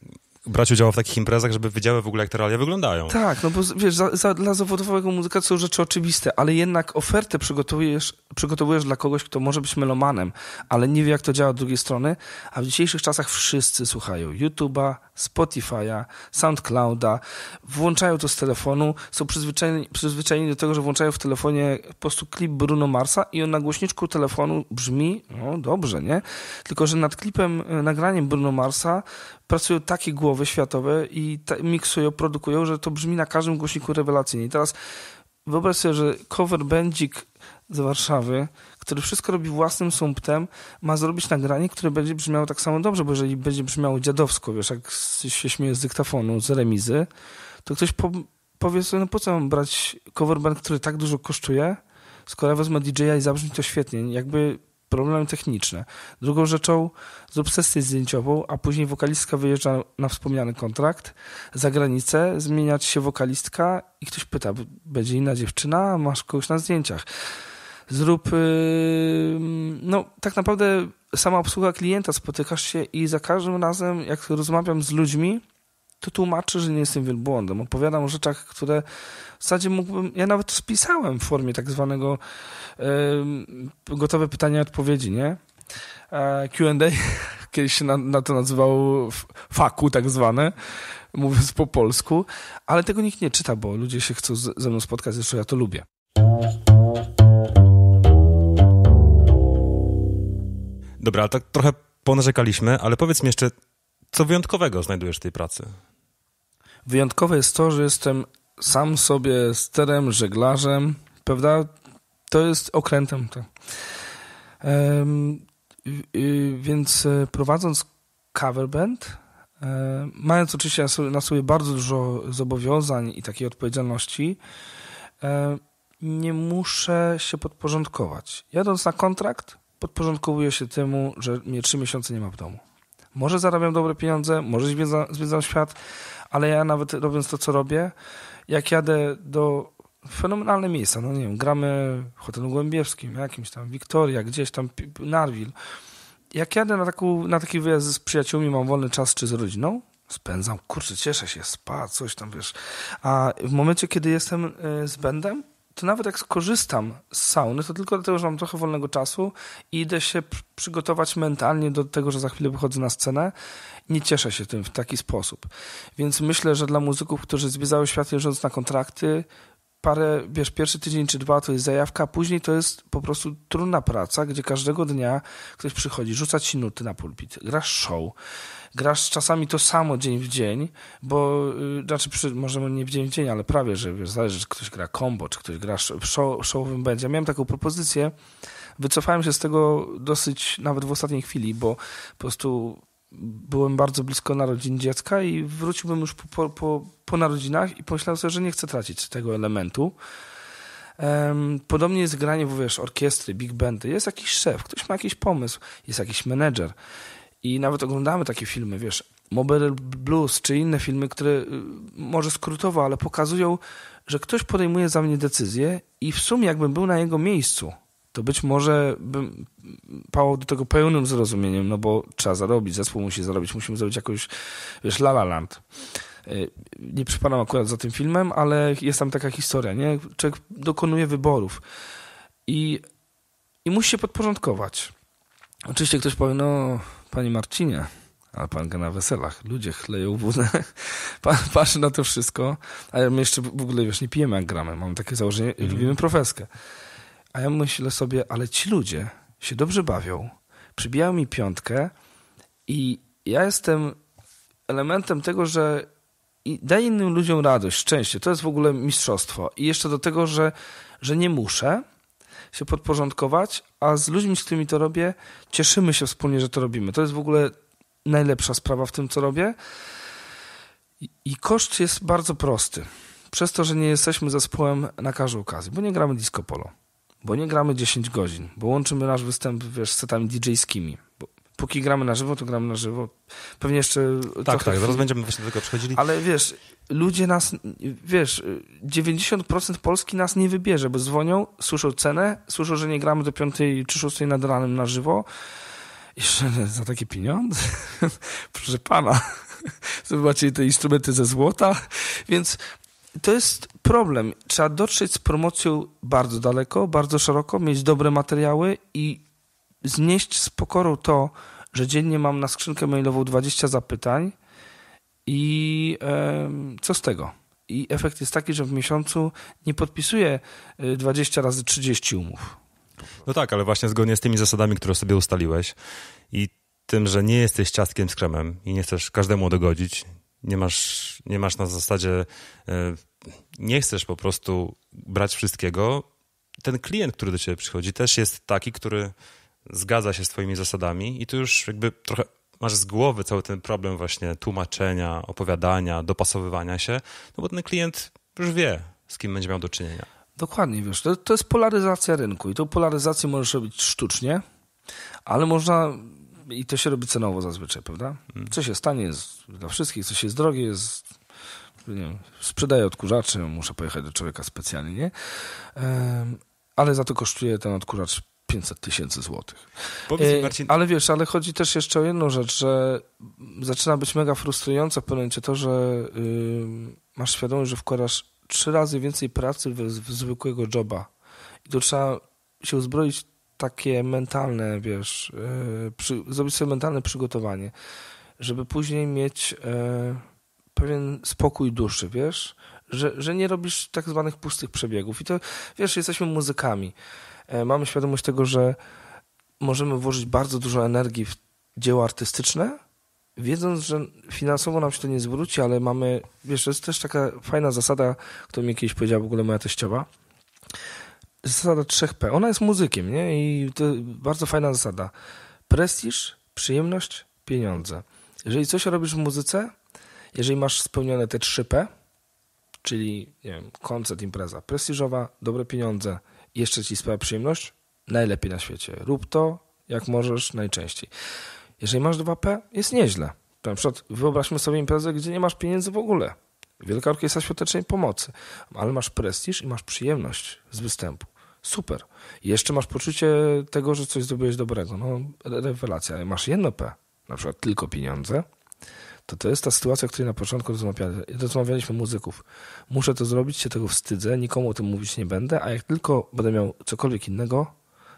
brać udział w takich imprezach, żeby wiedziały w ogóle, jak te realia wyglądają. Tak, no bo wiesz, za, za, dla zawodowego muzyka są rzeczy oczywiste, ale jednak ofertę przygotowujesz, przygotowujesz dla kogoś, kto może być melomanem, ale nie wie, jak to działa z drugiej strony, a w dzisiejszych czasach wszyscy słuchają YouTube'a, Spotify'a, SoundCloud'a, włączają to z telefonu, są przyzwyczajeni, przyzwyczajeni do tego, że włączają w telefonie po prostu klip Bruno Marsa i on na głośniczku telefonu brzmi, no dobrze, nie? Tylko, że nad klipem, e, nagraniem Bruno Marsa pracują takie głowy światowe i te, miksują, produkują, że to brzmi na każdym głośniku rewelacyjnie. I teraz wyobraź sobie, że cover bandzik z Warszawy, który wszystko robi własnym sumptem, ma zrobić nagranie, które będzie brzmiało tak samo dobrze, bo jeżeli będzie brzmiało dziadowsko, wiesz, jak się śmieje z dyktafonu, z remizy, to ktoś po, powie sobie, no po co mam brać coverband, który tak dużo kosztuje, skoro ja wezmę DJ-a i zabrzmi to świetnie. Jakby problemy techniczne. Drugą rzeczą z obsesję zdjęciową, a później wokalistka wyjeżdża na wspomniany kontrakt za granicę, zmieniać się wokalistka i ktoś pyta, będzie inna dziewczyna, masz kogoś na zdjęciach. Zrób, y, no tak naprawdę sama obsługa klienta, spotykasz się i za każdym razem, jak rozmawiam z ludźmi, to tłumaczę, że nie jestem wielbłądem. Opowiadam o rzeczach, które w zasadzie mógłbym. Ja nawet spisałem w formie tak zwanego y, gotowe pytania i odpowiedzi, nie? E, QA, kiedyś się na, na to nazywało faku, tak zwane, mówiąc po polsku, ale tego nikt nie czyta, bo ludzie się chcą ze mną spotkać, zresztą ja to lubię. Dobra, ale tak trochę ponarzekaliśmy, ale powiedz mi jeszcze, co wyjątkowego znajdujesz w tej pracy? Wyjątkowe jest to, że jestem sam sobie sterem, żeglarzem, prawda? To jest okrętem. Tak. Więc e, prowadząc cover band, e, mając oczywiście na sobie bardzo dużo zobowiązań i takiej odpowiedzialności, e, nie muszę się podporządkować. Jadąc na kontrakt, podporządkowuję się temu, że mnie trzy miesiące nie ma w domu. Może zarabiam dobre pieniądze, może zwiedzam, zwiedzam świat, ale ja nawet robiąc to, co robię, jak jadę do fenomenalne miejsca, no nie wiem, gramy w hotelu Głębiewskim, jakimś tam Wiktoria, gdzieś tam Narwil. Jak jadę na, taką, na taki wyjazd z przyjaciółmi, mam wolny czas czy z rodziną, spędzam, kurczę, cieszę się, spa, coś tam, wiesz. A w momencie, kiedy jestem e, z bendem, to nawet jak skorzystam z sauny, to tylko dlatego, że mam trochę wolnego czasu i idę się przygotować mentalnie do tego, że za chwilę wychodzę na scenę. Nie cieszę się tym w taki sposób. Więc myślę, że dla muzyków, którzy zwiedzały świat jeżdżąc na kontrakty, parę, wiesz, pierwszy tydzień czy dwa to jest zajawka, później to jest po prostu trudna praca, gdzie każdego dnia ktoś przychodzi, rzuca ci nuty na pulpit, grasz show, grasz czasami to samo dzień w dzień, bo, y, znaczy, przy, może nie w dzień w dzień, ale prawie, że wiesz, zależy, czy ktoś gra combo, czy ktoś gra show, show, showowym będzie. miałem taką propozycję, wycofałem się z tego dosyć nawet w ostatniej chwili, bo po prostu byłem bardzo blisko narodzin dziecka i wróciłbym już po, po, po narodzinach i pomyślałem sobie, że nie chcę tracić tego elementu. Um, podobnie jest granie, bo wiesz, orkiestry, big bandy. Jest jakiś szef, ktoś ma jakiś pomysł, jest jakiś menedżer. I nawet oglądamy takie filmy, wiesz, Mobile Blues czy inne filmy, które y, może skrótowo, ale pokazują, że ktoś podejmuje za mnie decyzję i w sumie jakbym był na jego miejscu, to być może bym pałał do tego pełnym zrozumieniem, no bo trzeba zarobić, zespół musi zarobić, musimy zrobić jakąś, wiesz, La La Land. E, nie przypadam akurat za tym filmem, ale jest tam taka historia, nie? Człowiek dokonuje wyborów i, i musi się podporządkować. Oczywiście ktoś powie, no, panie Marcinie, ale pan gra na weselach, ludzie chleją wódę, pan patrzy na to wszystko, a my jeszcze w ogóle, wiesz, nie pijemy jak gramy, mamy takie założenie, mm. lubimy profeskę. A ja myślę sobie, ale ci ludzie się dobrze bawią, przybijają mi piątkę i ja jestem elementem tego, że daję innym ludziom radość, szczęście. To jest w ogóle mistrzostwo. I jeszcze do tego, że, że nie muszę się podporządkować, a z ludźmi, z którymi to robię, cieszymy się wspólnie, że to robimy. To jest w ogóle najlepsza sprawa w tym, co robię. I koszt jest bardzo prosty. Przez to, że nie jesteśmy zespołem na każdej okazji, bo nie gramy disco polo bo nie gramy 10 godzin, bo łączymy nasz występ wiesz, z setami DJ-skimi. Póki gramy na żywo, to gramy na żywo. Pewnie jeszcze. Tak, tak, zaraz będziemy właśnie do tego przychodzili. Ale wiesz, ludzie nas, wiesz, 90% Polski nas nie wybierze, bo dzwonią, słyszą cenę, słyszą, że nie gramy do 5 czy 6 nad ranem na żywo. Jeszcze za takie pieniądze? Proszę pana. zobaczcie te instrumenty ze złota. Więc to jest problem. Trzeba dotrzeć z promocją bardzo daleko, bardzo szeroko, mieć dobre materiały i znieść z pokorą to, że dziennie mam na skrzynkę mailową 20 zapytań i e, co z tego? I efekt jest taki, że w miesiącu nie podpisuję 20 y, razy 30 umów. No tak, ale właśnie zgodnie z tymi zasadami, które sobie ustaliłeś i tym, że nie jesteś ciastkiem z kremem i nie chcesz każdemu dogodzić, nie masz, nie masz na zasadzie, e, nie chcesz po prostu brać wszystkiego. Ten klient, który do ciebie przychodzi, też jest taki, który zgadza się z twoimi zasadami i tu już jakby trochę masz z głowy cały ten problem właśnie tłumaczenia, opowiadania, dopasowywania się, no bo ten klient już wie, z kim będzie miał do czynienia. Dokładnie, wiesz, to, to jest polaryzacja rynku i tą polaryzację możesz robić sztucznie, ale można i to się robi cenowo zazwyczaj, prawda? Mm. Co się stanie jest dla wszystkich, co się jest drogie jest nie wiem, sprzedaję odkurzaczy, no, muszę pojechać do człowieka specjalnie, nie? Ale za to kosztuje ten odkurzacz 500 tysięcy złotych. E, Marcin... Ale wiesz, ale chodzi też jeszcze o jedną rzecz, że zaczyna być mega frustrujące w pewnym to, że masz świadomość, że wkładasz trzy razy więcej pracy w, w zwykłego joba. I to trzeba się uzbroić takie mentalne, wiesz, e, przy, zrobić sobie mentalne przygotowanie, żeby później mieć e, pewien spokój duszy, wiesz, że, że nie robisz tak zwanych pustych przebiegów. I to, wiesz, jesteśmy muzykami. E, mamy świadomość tego, że możemy włożyć bardzo dużo energii w dzieło artystyczne, wiedząc, że finansowo nam się to nie zwróci, ale mamy, wiesz, to jest też taka fajna zasada, którą mi kiedyś powiedziała w ogóle moja teściowa, zasada 3P. Ona jest muzykiem, nie? I to bardzo fajna zasada. Prestiż, przyjemność, pieniądze. Jeżeli coś robisz w muzyce, jeżeli masz spełnione te 3P, czyli nie wiem, koncert, impreza prestiżowa, dobre pieniądze, jeszcze ci sprawia przyjemność, najlepiej na świecie. Rób to jak możesz najczęściej. Jeżeli masz 2P, jest nieźle. Na przykład wyobraźmy sobie imprezę, gdzie nie masz pieniędzy w ogóle. Wielka Orkiestra Świątecznej Pomocy, ale masz prestiż i masz przyjemność z występu. Super. I jeszcze masz poczucie tego, że coś zrobiłeś dobrego. No, rewelacja. Masz jedno P, na przykład tylko pieniądze, to to jest ta sytuacja, o której na początku rozmawialiśmy muzyków. Muszę to zrobić, się tego wstydzę, nikomu o tym mówić nie będę, a jak tylko będę miał cokolwiek innego,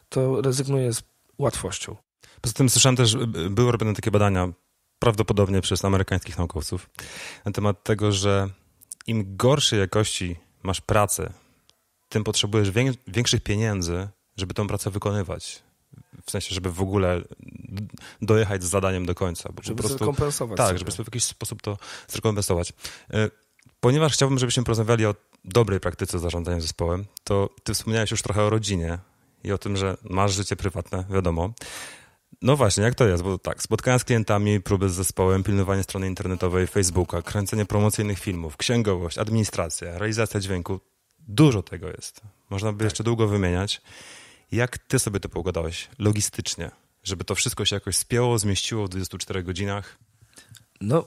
to rezygnuję z łatwością. Poza tym słyszałem też, były robione takie badania, prawdopodobnie przez amerykańskich naukowców, na temat tego, że im gorszej jakości masz pracę, tym potrzebujesz większych pieniędzy, żeby tą pracę wykonywać. W sensie, żeby w ogóle dojechać z zadaniem do końca. Bo żeby po prostu, zrekompensować. Tak, sobie. żeby w jakiś sposób to zrekompensować. E, ponieważ chciałbym, żebyśmy porozmawiali o dobrej praktyce zarządzania zespołem, to ty wspomniałeś już trochę o rodzinie i o tym, że masz życie prywatne, wiadomo. No właśnie, jak to jest? Bo tak, spotkania z klientami, próby z zespołem, pilnowanie strony internetowej, Facebooka, kręcenie promocyjnych filmów, księgowość, administracja, realizacja dźwięku. Dużo tego jest. Można by tak. jeszcze długo wymieniać. Jak ty sobie to pogadałeś logistycznie, żeby to wszystko się jakoś spięło, zmieściło w 24 godzinach? No,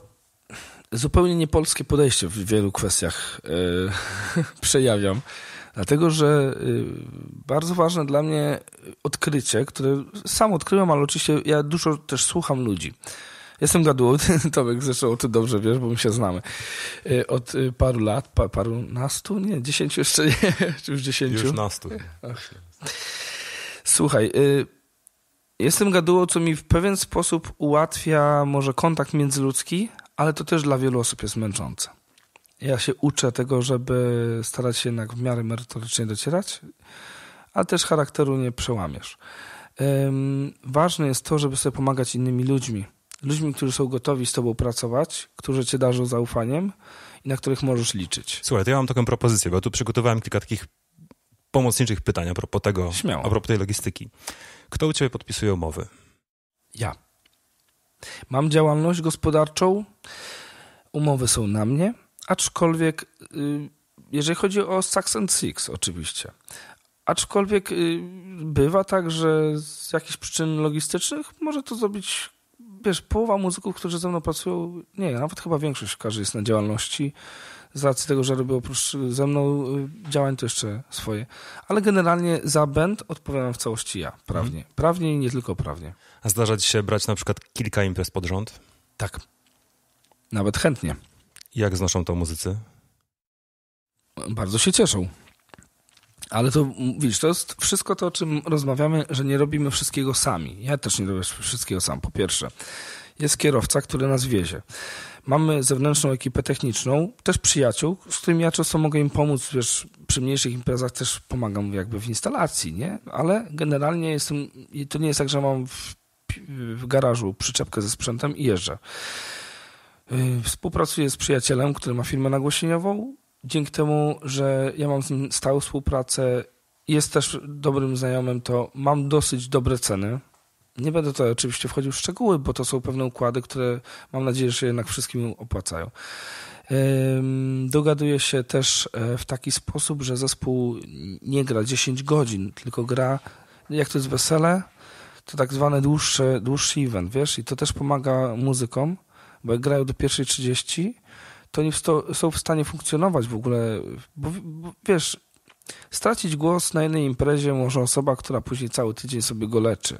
zupełnie niepolskie podejście w wielu kwestiach yy, przejawiam. Dlatego, że y, bardzo ważne dla mnie odkrycie, które sam odkryłem, ale oczywiście ja dużo też słucham ludzi. Jestem gaduł, Tomek zresztą ty dobrze wiesz, bo my się znamy. Y, od y, paru lat, pa, paru nastu? Nie, dziesięciu jeszcze nie, już dziesięciu. Już nastu. Ach. Słuchaj, jestem gadułą, co mi w pewien sposób ułatwia może kontakt międzyludzki, ale to też dla wielu osób jest męczące. Ja się uczę tego, żeby starać się jednak w miarę merytorycznie docierać, a też charakteru nie przełamiesz. Ważne jest to, żeby sobie pomagać innymi ludźmi. Ludźmi, którzy są gotowi z tobą pracować, którzy cię darzą zaufaniem i na których możesz liczyć. Słuchaj, to ja mam taką propozycję, bo tu przygotowałem kilka takich pomocniczych pytań a propos tego, Śmiało. a propos tej logistyki. Kto u ciebie podpisuje umowy? Ja. Mam działalność gospodarczą, umowy są na mnie. Aczkolwiek, y, jeżeli chodzi o Saxon Six, oczywiście. Aczkolwiek y, bywa tak, że z jakichś przyczyn logistycznych może to zrobić, wiesz, połowa muzyków, którzy ze mną pracują, nie, nawet chyba większość każdy jest na działalności, z racji tego, że robię oprócz ze mną y, działań to jeszcze swoje. Ale generalnie za band odpowiadam w całości ja, prawnie. Mhm. Prawnie i nie tylko prawnie. A zdarza ci się brać na przykład kilka imprez pod rząd? Tak. Nawet chętnie. Jak znoszą to muzycy? Bardzo się cieszą. Ale to, widzisz, to jest wszystko to, o czym rozmawiamy, że nie robimy wszystkiego sami. Ja też nie robię wszystkiego sam, po pierwsze. Jest kierowca, który nas wiezie. Mamy zewnętrzną ekipę techniczną, też przyjaciół, z którymi ja często mogę im pomóc, wiesz, przy mniejszych imprezach też pomagam jakby w instalacji, nie? Ale generalnie jestem, to nie jest tak, że mam w, w garażu przyczepkę ze sprzętem i jeżdżę. Y, współpracuję z przyjacielem, który ma firmę nagłośnieniową. Dzięki temu, że ja mam z nim stałą współpracę, jest też dobrym znajomym, to mam dosyć dobre ceny. Nie będę tutaj oczywiście wchodził w szczegóły, bo to są pewne układy, które mam nadzieję, że się jednak wszystkim opłacają. Dogaduję się też e, w taki sposób, że zespół nie gra 10 godzin, tylko gra, jak to jest wesele, to tak zwany dłuższy, dłuższy event, wiesz, i to też pomaga muzykom bo jak grają do pierwszej 30, to nie są w stanie funkcjonować w ogóle, bo, bo wiesz, Stracić głos na jednej imprezie może osoba, która później cały tydzień sobie go leczy.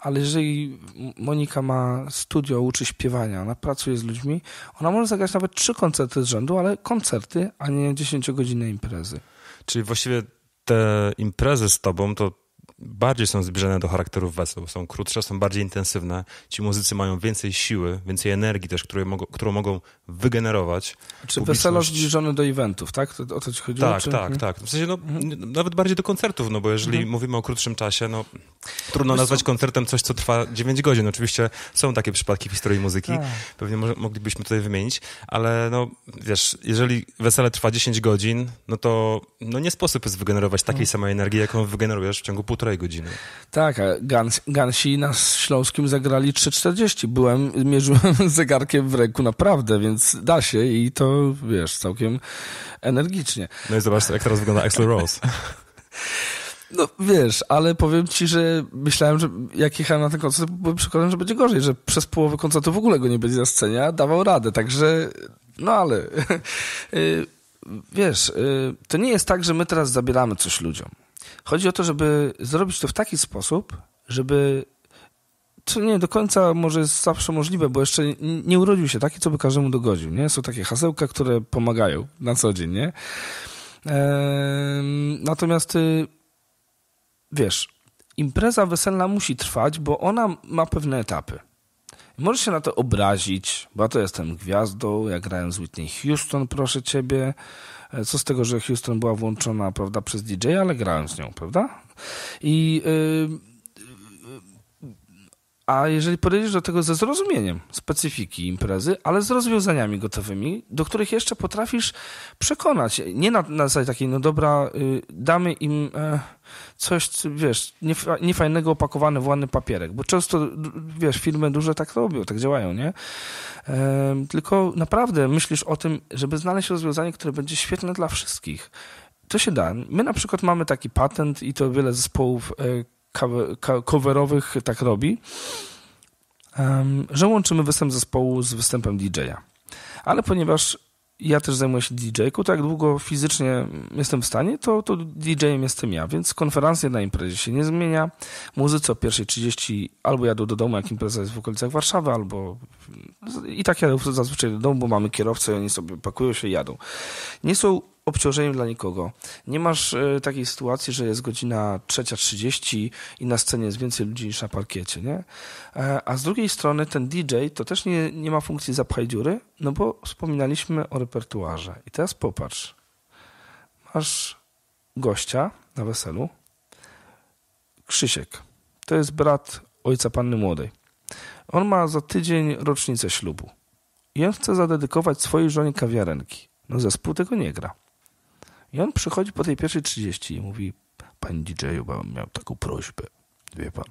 Ale jeżeli Monika ma studio, uczy śpiewania, ona pracuje z ludźmi, ona może zagrać nawet trzy koncerty z rzędu, ale koncerty, a nie dziesięciogodzinne imprezy. Czyli właściwie te imprezy z tobą to bardziej są zbliżone do charakterów wesel, są krótsze, są bardziej intensywne. Ci muzycy mają więcej siły, więcej energii też, które mogą, którą mogą wygenerować. Czy weselo zbliżone do eventów, tak? o to ci chodziło? Tak, czy... tak, tak. W sensie no, mhm. nawet bardziej do koncertów, no bo jeżeli mhm. mówimy o krótszym czasie, no trudno Wiesz, nazwać koncertem coś, co trwa 9 godzin. Oczywiście są takie przypadki w historii muzyki, tak. pewnie może, moglibyśmy tutaj wymienić, ale no wiesz, jeżeli wesele trwa 10 godzin, no to no nie sposób jest wygenerować takiej mhm. samej energii, jaką wygenerujesz w ciągu półtorej półtorej godziny. Tak, a Gans, Gansi na Śląskim zagrali 3.40. Byłem, mierzyłem zegarkiem w ręku naprawdę, więc da się i to, wiesz, całkiem energicznie. No i zobacz, jak teraz wygląda Axel Rose. No wiesz, ale powiem ci, że myślałem, że jak jechałem na ten koncert, byłem przekonany, że będzie gorzej, że przez połowę koncertu w ogóle go nie będzie na scenie, a dawał radę, także no ale y, wiesz, y, to nie jest tak, że my teraz zabieramy coś ludziom. Chodzi o to, żeby zrobić to w taki sposób, żeby co nie do końca może jest zawsze możliwe, bo jeszcze nie urodził się taki, co by każdemu dogodził. Nie? Są takie hasełka, które pomagają na co dzień. Nie? Eee, natomiast y, wiesz, impreza weselna musi trwać, bo ona ma pewne etapy. Możesz się na to obrazić, bo ja to jestem gwiazdą, ja grałem z Whitney Houston, proszę ciebie. E, co z tego, że Houston była włączona, prawda, przez DJ, ale grałem z nią, prawda? I... Yy, a jeżeli podejdziesz do tego ze zrozumieniem specyfiki imprezy, ale z rozwiązaniami gotowymi, do których jeszcze potrafisz przekonać, nie na, na zasadzie takiej, no dobra, y, damy im e, coś, wiesz, niefajnego opakowane w ładny papierek, bo często, wiesz, firmy duże tak robią, tak działają, nie? E, tylko naprawdę myślisz o tym, żeby znaleźć rozwiązanie, które będzie świetne dla wszystkich. To się da. My na przykład mamy taki patent i to wiele zespołów, e, coverowych tak robi, że łączymy występ zespołu z występem DJ-a. Ale ponieważ ja też zajmuję się DJ-ku, tak długo fizycznie jestem w stanie, to, to DJ-em jestem ja, więc konferencje na imprezie się nie zmienia. Muzyce o 1.30 albo jadą do domu, jak impreza jest w okolicach Warszawy, albo i tak jadą zazwyczaj do domu, bo mamy kierowcę i oni sobie pakują się i jadą. Nie są obciążeniem dla nikogo. Nie masz e, takiej sytuacji, że jest godzina 3.30 i na scenie jest więcej ludzi niż na parkiecie, nie? E, a z drugiej strony ten DJ to też nie, nie ma funkcji zapchaj dziury, no bo wspominaliśmy o repertuarze. I teraz popatrz. Masz gościa na weselu, Krzysiek. To jest brat ojca panny młodej. On ma za tydzień rocznicę ślubu. I on chce zadedykować swojej żonie kawiarenki. No zespół tego nie gra. I on przychodzi po tej pierwszej 30 i mówi, panie DJ-u, bo miał taką prośbę. Wie pan,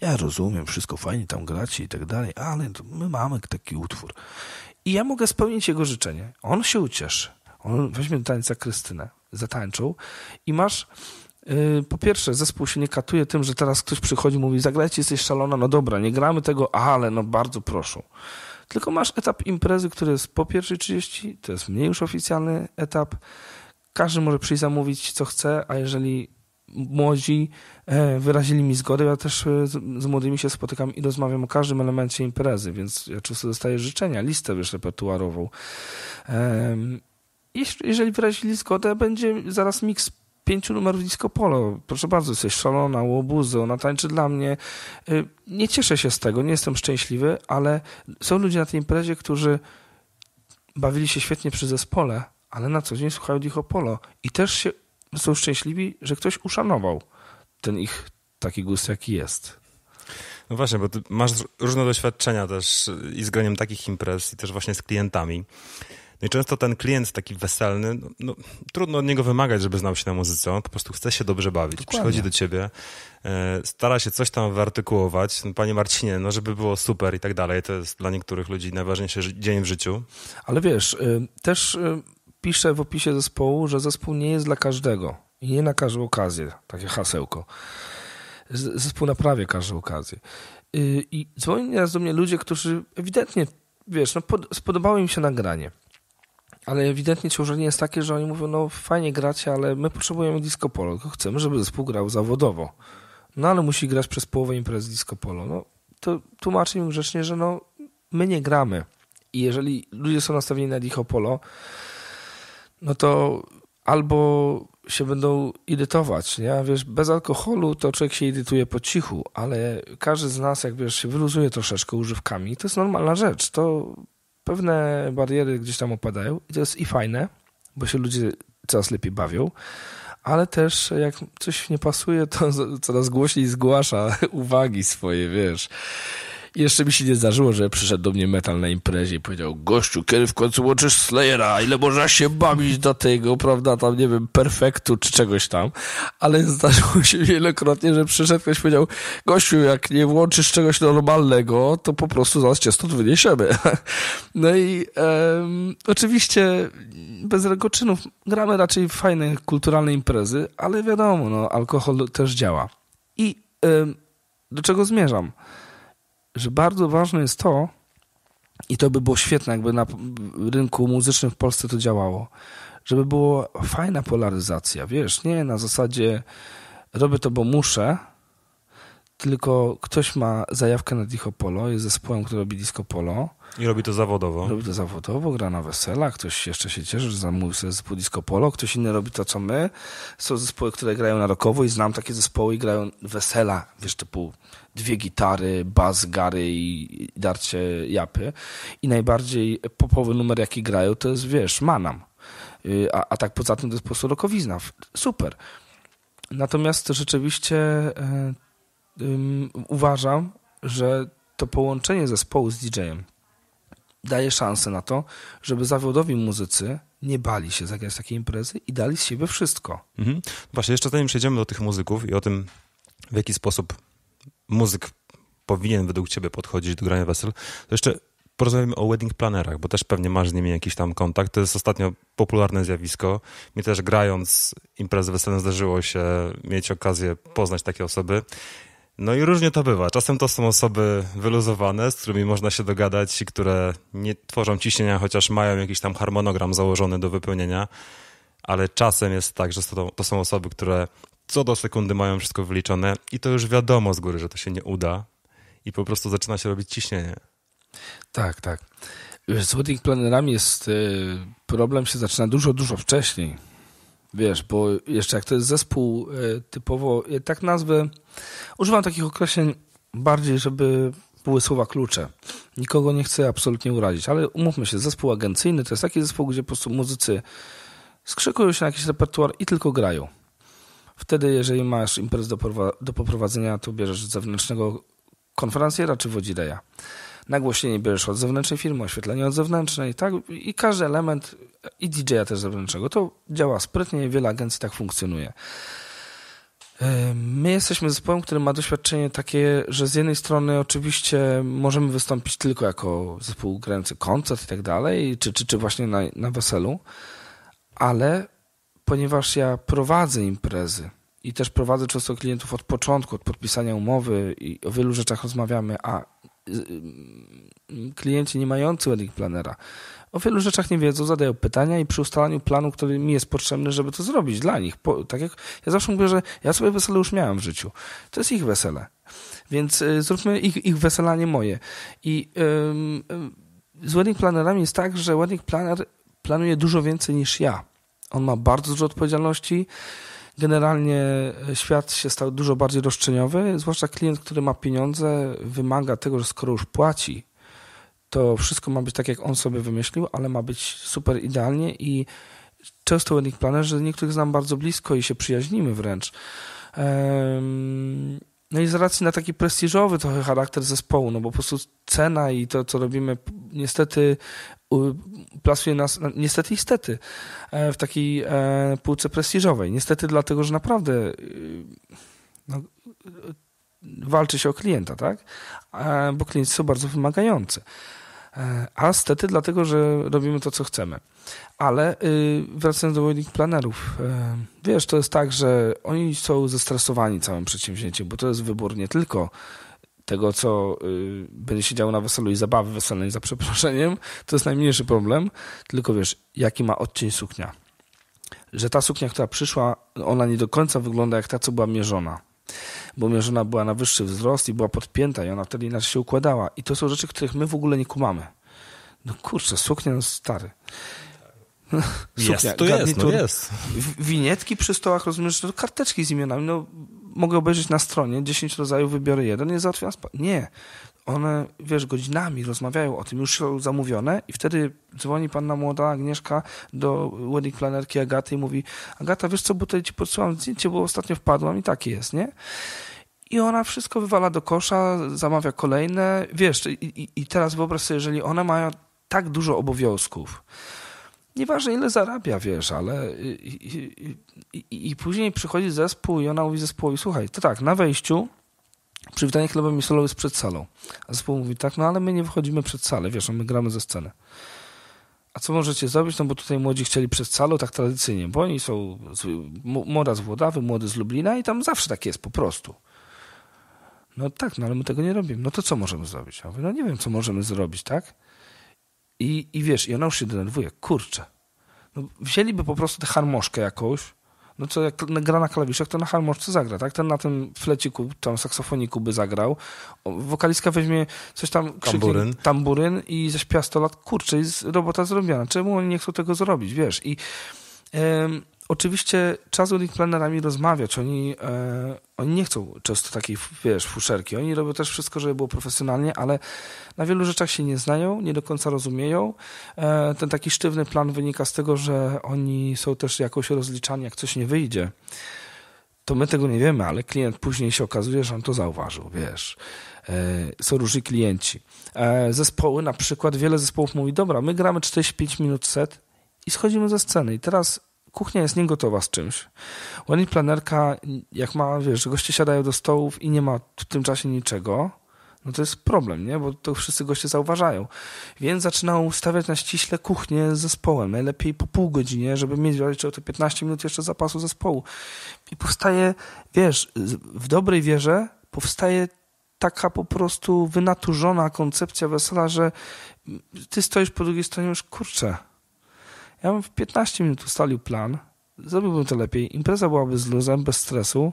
ja rozumiem, wszystko fajnie tam gracie i tak dalej, ale my mamy taki utwór. I ja mogę spełnić jego życzenie. On się ucieszy. On weźmie tańca Krystynę, zatańczył i masz y, po pierwsze, zespół się nie katuje tym, że teraz ktoś przychodzi i mówi, zagrajcie, jesteś szalona, no dobra, nie gramy tego, ale no bardzo proszę. Tylko masz etap imprezy, który jest po pierwszej 30, to jest mniej już oficjalny etap, każdy może przyjść zamówić co chce, a jeżeli młodzi e, wyrazili mi zgodę, ja też e, z młodymi się spotykam i rozmawiam o każdym elemencie imprezy, więc ja często dostaję życzenia, listę wiesz, repertuarową. Jeżeli wyrazili zgodę, będzie zaraz miks pięciu numerów disco polo. Proszę bardzo, jesteś szalona, łobuzo, ona tańczy dla mnie. E, nie cieszę się z tego, nie jestem szczęśliwy, ale są ludzie na tej imprezie, którzy bawili się świetnie przy zespole, ale na co dzień słuchają ich Opolo i też się są szczęśliwi, że ktoś uszanował ten ich taki gust, jaki jest. No właśnie, bo ty masz różne doświadczenia też i z graniem takich imprez, i też właśnie z klientami. No i często ten klient taki weselny, no, no, trudno od niego wymagać, żeby znał się na muzyce. On po prostu chce się dobrze bawić. Dokładnie. Przychodzi do ciebie, e, stara się coś tam wyartykułować. No, panie Marcinie, no żeby było super i tak dalej. To jest dla niektórych ludzi najważniejszy dzień w życiu. Ale wiesz, y, też... Y piszę w opisie zespołu, że zespół nie jest dla każdego i nie na każdą okazję, takie hasełko. Zespół naprawia każdą okazję. Y, I dzwonią teraz do mnie ludzie, którzy ewidentnie, wiesz, no spodobało im się nagranie. Ale ewidentnie ciążenie jest takie, że oni mówią, no fajnie gracie, ale my potrzebujemy disco polo, tylko chcemy, żeby zespół grał zawodowo. No ale musi grać przez połowę imprez disco polo. No to tłumaczy im grzecznie, że no my nie gramy. I jeżeli ludzie są nastawieni na disco polo, no to albo się będą irytować, nie? Wiesz, bez alkoholu to człowiek się irytuje po cichu, ale każdy z nas, jak wiesz, się wyluzuje troszeczkę używkami, to jest normalna rzecz, to pewne bariery gdzieś tam opadają i to jest i fajne, bo się ludzie coraz lepiej bawią, ale też jak coś nie pasuje, to coraz głośniej zgłasza uwagi swoje, wiesz. Jeszcze mi się nie zdarzyło, że przyszedł do mnie metal na imprezie i powiedział, gościu, kiedy w końcu łączysz Slayera, ile można się bawić do tego, prawda, tam, nie wiem, perfektu czy czegoś tam, ale zdarzyło się wielokrotnie, że przyszedł ktoś powiedział, gościu, jak nie włączysz czegoś normalnego, to po prostu zaraz cię stąd wyniesiemy. No i um, oczywiście bez rękoczynów gramy raczej fajne, kulturalne imprezy, ale wiadomo, no, alkohol też działa. I um, do czego zmierzam? że bardzo ważne jest to, i to by było świetne, jakby na rynku muzycznym w Polsce to działało, żeby była fajna polaryzacja, wiesz, nie na zasadzie robię to, bo muszę, tylko ktoś ma zajawkę na disco polo, jest zespołem, który robi disco polo. I robi to zawodowo. Robi to zawodowo, gra na wesela, ktoś jeszcze się cieszy, że zamówił sobie zespół disco polo, ktoś inny robi to, co my. Są zespoły, które grają na rockowo i znam takie zespoły i grają wesela, wiesz, typu dwie gitary, bas, gary i darcie japy. I najbardziej popowy numer, jaki grają, to jest, wiesz, Manam. Y, a, a tak poza tym to jest po prostu rokowizna. Super. Natomiast rzeczywiście e, uważam, że to połączenie zespołu z DJ-em daje szansę na to, żeby zawodowi muzycy nie bali się zagrać takiej imprezy i dali z siebie wszystko. Mhm. Właśnie, jeszcze zanim przejdziemy do tych muzyków i o tym, w jaki sposób muzyk powinien według ciebie podchodzić do grania wesel, to jeszcze porozmawiamy o wedding planerach, bo też pewnie masz z nimi jakiś tam kontakt. To jest ostatnio popularne zjawisko. Mi też grając imprezy weselne zdarzyło się mieć okazję poznać takie osoby. No i różnie to bywa. Czasem to są osoby wyluzowane, z którymi można się dogadać i które nie tworzą ciśnienia, chociaż mają jakiś tam harmonogram założony do wypełnienia, ale czasem jest tak, że to, to są osoby, które co do sekundy mają wszystko wyliczone i to już wiadomo z góry, że to się nie uda i po prostu zaczyna się robić ciśnienie. Tak, tak. Z wedding planerami jest y, problem się zaczyna dużo, dużo wcześniej. Wiesz, bo jeszcze jak to jest zespół y, typowo, tak nazwę, używam takich określeń bardziej, żeby były słowa klucze. Nikogo nie chcę absolutnie urazić, ale umówmy się, zespół agencyjny to jest taki zespół, gdzie po prostu muzycy skrzykują się na jakiś repertuar i tylko grają. Wtedy, jeżeli masz imprez do, do poprowadzenia, to bierzesz zewnętrznego konferencjera czy wodzireja. Nagłośnienie bierzesz od zewnętrznej firmy, oświetlenie od zewnętrznej, tak? I każdy element, i DJ-a też zewnętrznego. To działa sprytnie, wiele agencji tak funkcjonuje. My jesteśmy zespołem, który ma doświadczenie takie, że z jednej strony oczywiście możemy wystąpić tylko jako zespół grający koncert i tak dalej, czy, czy, czy właśnie na, na weselu, ale ponieważ ja prowadzę imprezy i też prowadzę często klientów od początku, od podpisania umowy i o wielu rzeczach rozmawiamy, a y, mm, klienci nie mający wedding planera o wielu rzeczach nie wiedzą, zadają pytania i przy ustalaniu planu, który mi jest potrzebny, żeby to zrobić dla nich. Po, tak jak ja zawsze mówię, że ja sobie wesele już miałem w życiu. To jest ich wesele. Więc y, zróbmy ich, ich wesela, nie moje. I y, y, z wedding planerami jest tak, że wedding planner planuje dużo więcej niż ja on ma bardzo dużo odpowiedzialności. Generalnie e, świat się stał dużo bardziej roszczeniowy, zwłaszcza klient, który ma pieniądze, wymaga tego, że skoro już płaci, to wszystko ma być tak, jak on sobie wymyślił, ale ma być super idealnie i często wedding planerzy, niektórych znam bardzo blisko i się przyjaźnimy wręcz. No i z racji na taki prestiżowy trochę charakter zespołu, no bo po prostu cena i to, co robimy, niestety plasuje nas, niestety i stety, e, w takiej e, półce prestiżowej. Niestety dlatego, że naprawdę y, no, y, walczy się o klienta, tak? Bo klienci są bardzo wymagający. E, a stety dlatego, że robimy to, co chcemy. Ale y, wracając do wojnik planerów, wiesz, to jest tak, że oni są zestresowani całym przedsięwzięciem, bo to jest wybór nie tylko tego, co y, będzie się działo na weselu i zabawy weselnej, za przeproszeniem, to jest najmniejszy problem. Tylko wiesz, jaki ma odcień suknia. Że ta suknia, która przyszła, ona nie do końca wygląda jak ta, co była mierzona. Bo mierzona była na wyższy wzrost i była podpięta i ona wtedy inaczej się układała. I to są rzeczy, których my w ogóle nie kumamy. No kurczę, suknia no stary. Suknia, jest, to jest, no jest. Winietki przy stołach, rozumiesz, to no karteczki z imionami, no mogę obejrzeć na stronie 10 rodzajów, wybiorę jeden i załatwiam sprawę. Nie. One, wiesz, godzinami rozmawiają o tym, już są zamówione i wtedy dzwoni panna młoda Agnieszka do wedding planerki Agaty i mówi Agata, wiesz co, butel ci podsyłam zdjęcie, bo ostatnio wpadłam i tak jest, nie? I ona wszystko wywala do kosza, zamawia kolejne. Wiesz, i, i teraz wyobraź sobie, jeżeli one mają tak dużo obowiązków, nieważne ile zarabia, wiesz, ale i, i, i, i, później przychodzi zespół i ona mówi zespołowi, słuchaj, to tak, na wejściu przywitanie chlebem i solą jest przed salą. A zespół mówi, tak, no ale my nie wychodzimy przed salę, wiesz, no my gramy ze sceny. A co możecie zrobić? No bo tutaj młodzi chcieli przed salę, tak tradycyjnie, bo oni są z, młoda z Włodawy, młody z Lublina i tam zawsze tak jest po prostu. No tak, no ale my tego nie robimy. No to co możemy zrobić? Ja mówię, no nie wiem, co możemy zrobić, tak? I, i wiesz, i ona już się denerwuje, kurczę. No, wzięliby po prostu tę harmoszkę jakąś, no co jak gra na klawiszach, to na harmoszce zagra, tak? Ten na tym fleciku, tam saksofoniku by zagrał. Wokalistka weźmie coś tam, krzyknie, tamburyn. tamburyn i zaśpia 100 lat, kurczę, jest robota zrobiona. Czemu oni nie chcą tego zrobić, wiesz? I oczywiście czas z planerami rozmawiać. Oni, e, oni nie chcą często takiej, wiesz, fuszerki. Oni robią też wszystko, żeby było profesjonalnie, ale na wielu rzeczach się nie znają, nie do końca rozumieją. E, ten taki sztywny plan wynika z tego, że oni są też jakoś rozliczani, jak coś nie wyjdzie. To my tego nie wiemy, ale klient później się okazuje, że on to zauważył, wiesz. E, są różni klienci. E, zespoły, na przykład, wiele zespołów mówi: Dobra, my gramy 45 minut set i schodzimy ze sceny. I teraz kuchnia jest niegotowa z czymś. Wedding planerka, jak ma, wiesz, że goście siadają do stołów i nie ma w tym czasie niczego, no to jest problem, nie? Bo to wszyscy goście zauważają. Więc zaczynał ustawiać na ściśle kuchnię z zespołem. Najlepiej po pół godzinie, żeby mieć o te 15 minut jeszcze zapasu zespołu. I powstaje, wiesz, w dobrej wierze powstaje taka po prostu wynaturzona koncepcja wesela, że ty stoisz po drugiej stronie już, kurczę, ja bym w 15 minut ustalił plan, zrobiłbym to lepiej, impreza byłaby z luzem, bez stresu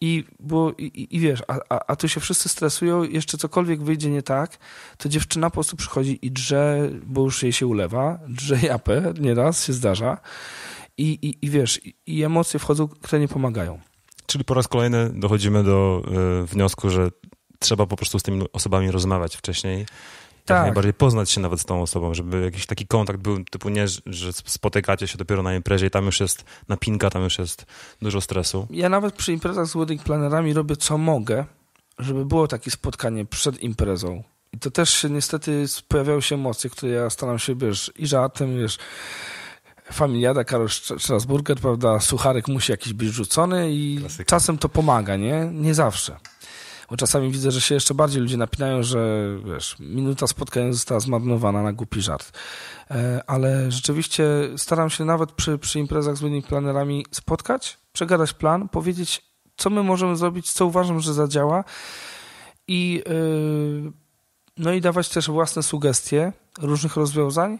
i, było, i, i wiesz, a, a, a tu się wszyscy stresują, jeszcze cokolwiek wyjdzie nie tak, to dziewczyna po prostu przychodzi i drze, bo już jej się ulewa, drze japę, nieraz się zdarza i, i, i wiesz, i emocje wchodzą, które nie pomagają. Czyli po raz kolejny dochodzimy do y, wniosku, że trzeba po prostu z tymi osobami rozmawiać wcześniej tak. jak najbardziej poznać się nawet z tą osobą, żeby jakiś taki kontakt był, typu nie, że spotykacie się dopiero na imprezie i tam już jest napinka, tam już jest dużo stresu. Ja nawet przy imprezach z wedding planerami robię co mogę, żeby było takie spotkanie przed imprezą. I to też się niestety pojawiają się emocje, które ja staram się, wiesz, i żartem, wiesz, familiada Karol Strasburger, prawda, sucharek musi jakiś być rzucony i Klasyka. czasem to pomaga, nie? Nie zawsze. Bo czasami widzę, że się jeszcze bardziej ludzie napinają, że wiesz, minuta spotkania została zmarnowana na głupi żart. E, ale rzeczywiście staram się nawet przy, przy imprezach z innymi planerami spotkać, przegadać plan, powiedzieć, co my możemy zrobić, co uważam, że zadziała i e, no i dawać też własne sugestie różnych rozwiązań.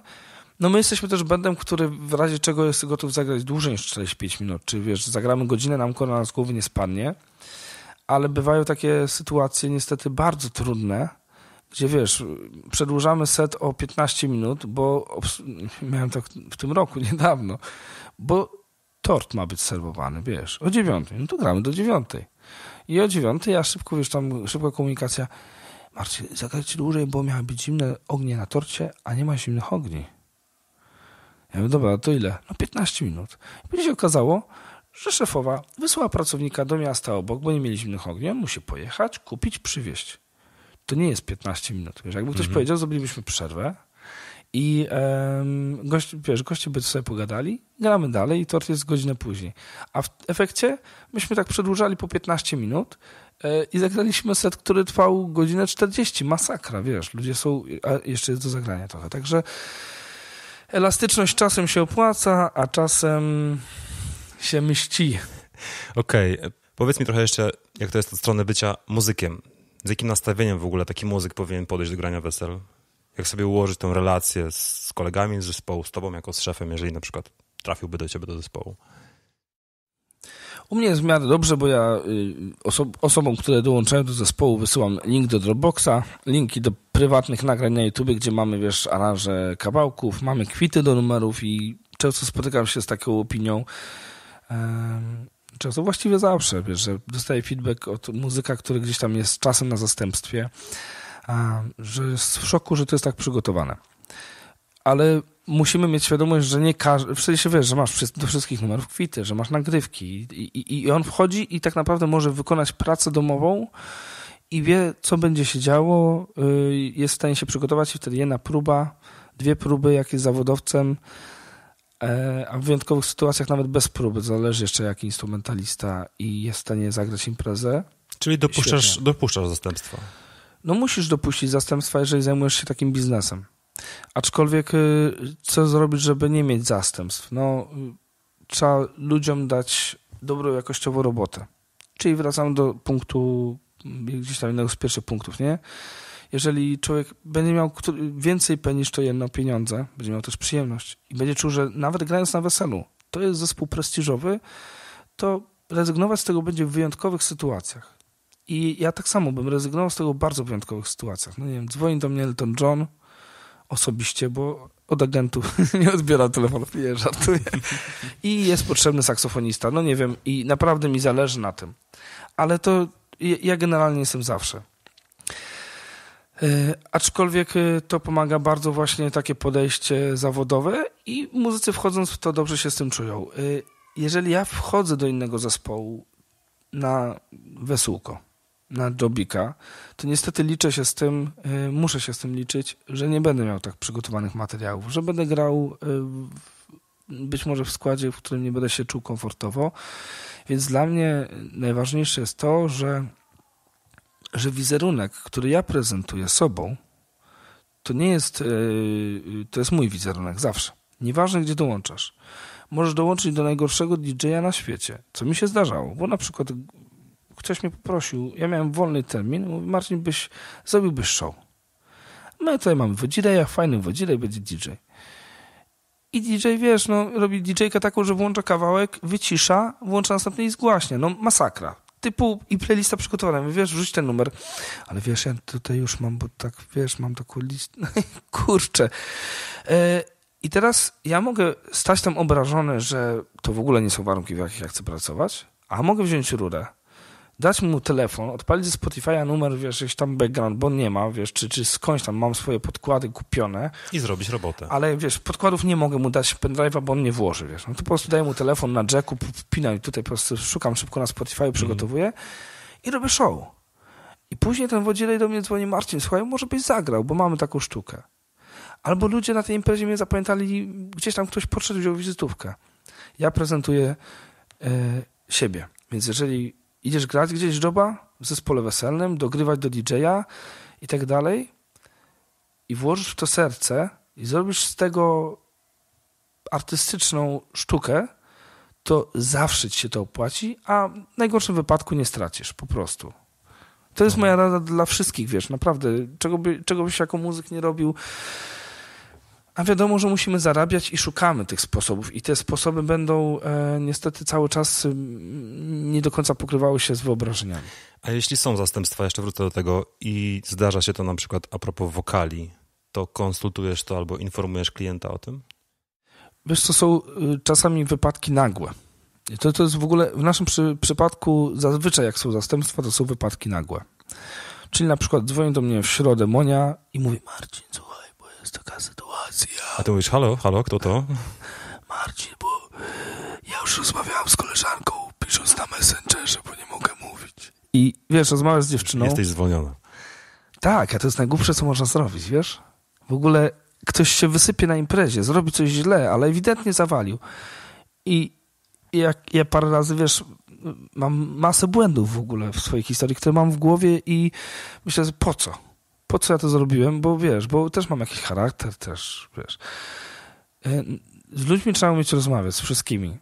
No my jesteśmy też bendem, który w razie czego jest gotów zagrać dłużej niż 45 minut, czy wiesz, zagramy godzinę, nam kora z głowy nie spadnie ale bywają takie sytuacje niestety bardzo trudne, gdzie wiesz, przedłużamy set o 15 minut, bo miałem tak w tym roku niedawno, bo tort ma być serwowany, wiesz, o 9, no to gramy do 9. I o 9 ja szybko, wiesz, tam szybka komunikacja, Marcin, zagrajcie dłużej, bo miały być zimne ognie na torcie, a nie ma zimnych ogni. Ja mówię, dobra, to ile? No 15 minut. I będzie się okazało, że szefowa wysłała pracownika do miasta obok, bo nie mieli zimnych ognia, musi pojechać, kupić, przywieźć. To nie jest 15 minut. Wiesz, jakby ktoś mhm. powiedział, zrobilibyśmy przerwę i um, gość, wiesz, goście by sobie pogadali, gramy dalej i tort jest godzinę później. A w efekcie myśmy tak przedłużali po 15 minut e, i zagraliśmy set, który trwał godzinę 40. Masakra, wiesz, ludzie są, a jeszcze jest do zagrania trochę. Także elastyczność czasem się opłaca, a czasem się mści. Okej, okay. powiedz mi trochę jeszcze, jak to jest od strony bycia muzykiem. Z jakim nastawieniem w ogóle taki muzyk powinien podejść do grania wesel? Jak sobie ułożyć tą relację z kolegami z zespołu, z tobą jako z szefem, jeżeli na przykład trafiłby do ciebie do zespołu? U mnie jest w miarę dobrze, bo ja y, oso osobom, które dołączają do zespołu, wysyłam link do Dropboxa, linki do prywatnych nagrań na YouTube, gdzie mamy, wiesz, aranże kawałków, mamy kwity do numerów i często spotykam się z taką opinią, Często, właściwie zawsze, wiesz, że dostaję feedback od muzyka, który gdzieś tam jest czasem na zastępstwie, że jest w szoku, że to jest tak przygotowane. Ale musimy mieć świadomość, że nie każdy, wszędzie się wiesz, że masz do wszystkich numerów kwity, że masz nagrywki i, i, i on wchodzi i tak naprawdę może wykonać pracę domową i wie, co będzie się działo, y, jest w stanie się przygotować i wtedy jedna próba, dwie próby, jak jest zawodowcem, E, a w wyjątkowych sytuacjach nawet bez próby, zależy jeszcze jaki instrumentalista i jest w stanie zagrać imprezę. Czyli dopuszczasz, Świetnie. dopuszczasz zastępstwa. No musisz dopuścić zastępstwa, jeżeli zajmujesz się takim biznesem. Aczkolwiek y, co zrobić, żeby nie mieć zastępstw? No y, trzeba ludziom dać dobrą jakościową robotę. Czyli wracam do punktu, y, gdzieś tam jednego z pierwszych punktów, nie? jeżeli człowiek będzie miał więcej niż to jedno pieniądze, będzie miał też przyjemność i będzie czuł, że nawet grając na weselu, to jest zespół prestiżowy, to rezygnować z tego będzie w wyjątkowych sytuacjach. I ja tak samo bym rezygnował z tego w bardzo wyjątkowych sytuacjach. No nie wiem, dzwoni do mnie Elton John osobiście, bo od agentów nie odbiera telefonu, nie żartuję. I jest potrzebny saksofonista. No nie wiem, i naprawdę mi zależy na tym. Ale to ja generalnie jestem zawsze. E, aczkolwiek e, to pomaga bardzo właśnie takie podejście zawodowe i muzycy wchodząc w to dobrze się z tym czują. E, jeżeli ja wchodzę do innego zespołu na wesółko, na jobika, to niestety liczę się z tym, muszę się z tym liczyć, że nie będę miał tak przygotowanych materiałów, że będę grał być może w składzie, w którym nie będę się czuł komfortowo. Więc dla mnie najważniejsze jest to, że że wizerunek, który ja prezentuję sobą, to nie jest, e, to jest mój wizerunek zawsze. Nieważne, gdzie dołączasz. Możesz dołączyć do najgorszego DJ-a na świecie, co mi się zdarzało, bo na przykład ktoś mnie poprosił, ja miałem wolny termin, mówi, Marcin, byś, zrobiłbyś show. My no tutaj mamy a fajny wodzirej, będzie DJ. I DJ, wiesz, no, robi DJ-kę taką, że włącza kawałek, wycisza, włącza następny i zgłaśnia. No, masakra typu i playlista przygotowana. Mówię, wiesz, wrzuć ten numer. Ale wiesz, ja tutaj już mam, bo tak, wiesz, mam taką listę. No kurczę. E, I teraz ja mogę stać tam obrażony, że to w ogóle nie są warunki, w jakich ja chcę pracować, a mogę wziąć rurę dać mu telefon, odpalić ze Spotify'a numer, wiesz, jakiś tam background, bo nie ma, wiesz, czy, czy skądś tam mam swoje podkłady kupione. I zrobić robotę. Ale wiesz, podkładów nie mogę mu dać pendrive'a, bo on nie włoży, wiesz. No to po prostu daję mu telefon na jacku, wpinam i tutaj po prostu szukam szybko na Spotify, mhm. przygotowuję mm. i robię show. I później ten wodzielej do mnie dzwoni, Marcin, słuchaj, może byś zagrał, bo mamy taką sztukę. Albo ludzie na tej imprezie mnie zapamiętali, gdzieś tam ktoś podszedł, wziął wizytówkę. Ja prezentuję e, siebie. Więc jeżeli Idziesz grać gdzieś joba w zespole weselnym, dogrywać do DJ-a i tak dalej i włożysz w to serce i zrobisz z tego artystyczną sztukę, to zawsze ci się to opłaci, a w najgorszym wypadku nie stracisz po prostu. To jest mhm. moja rada dla wszystkich, wiesz, naprawdę, czego, by, czego byś jako muzyk nie robił, a wiadomo, że musimy zarabiać i szukamy tych sposobów, i te sposoby będą e, niestety cały czas nie do końca pokrywały się z wyobrażeniami. A jeśli są zastępstwa, jeszcze wrócę do tego, i zdarza się to na przykład a propos wokali, to konsultujesz to albo informujesz klienta o tym? Wiesz, to są y, czasami wypadki nagłe. To, to jest w ogóle w naszym przy, przypadku zazwyczaj, jak są zastępstwa, to są wypadki nagłe. Czyli na przykład dzwoni do mnie w środę Monia i mówi: Marcin, co jest taka sytuacja. A ty mówisz, halo, halo, kto to? Marcin, bo ja już rozmawiałam z koleżanką, pisząc na Messengerze, bo nie mogę mówić. I wiesz, rozmawiasz z dziewczyną. Jesteś zwolniona. Tak, a to jest najgłupsze, co można zrobić, wiesz? W ogóle ktoś się wysypie na imprezie, zrobi coś źle, ale ewidentnie zawalił. I jak ja parę razy, wiesz, mam masę błędów w ogóle w swojej historii, które mam w głowie i myślę, po co? po co ja to zrobiłem, bo wiesz, bo też mam jakiś charakter, też wiesz. E, z ludźmi trzeba umieć rozmawiać, z wszystkimi.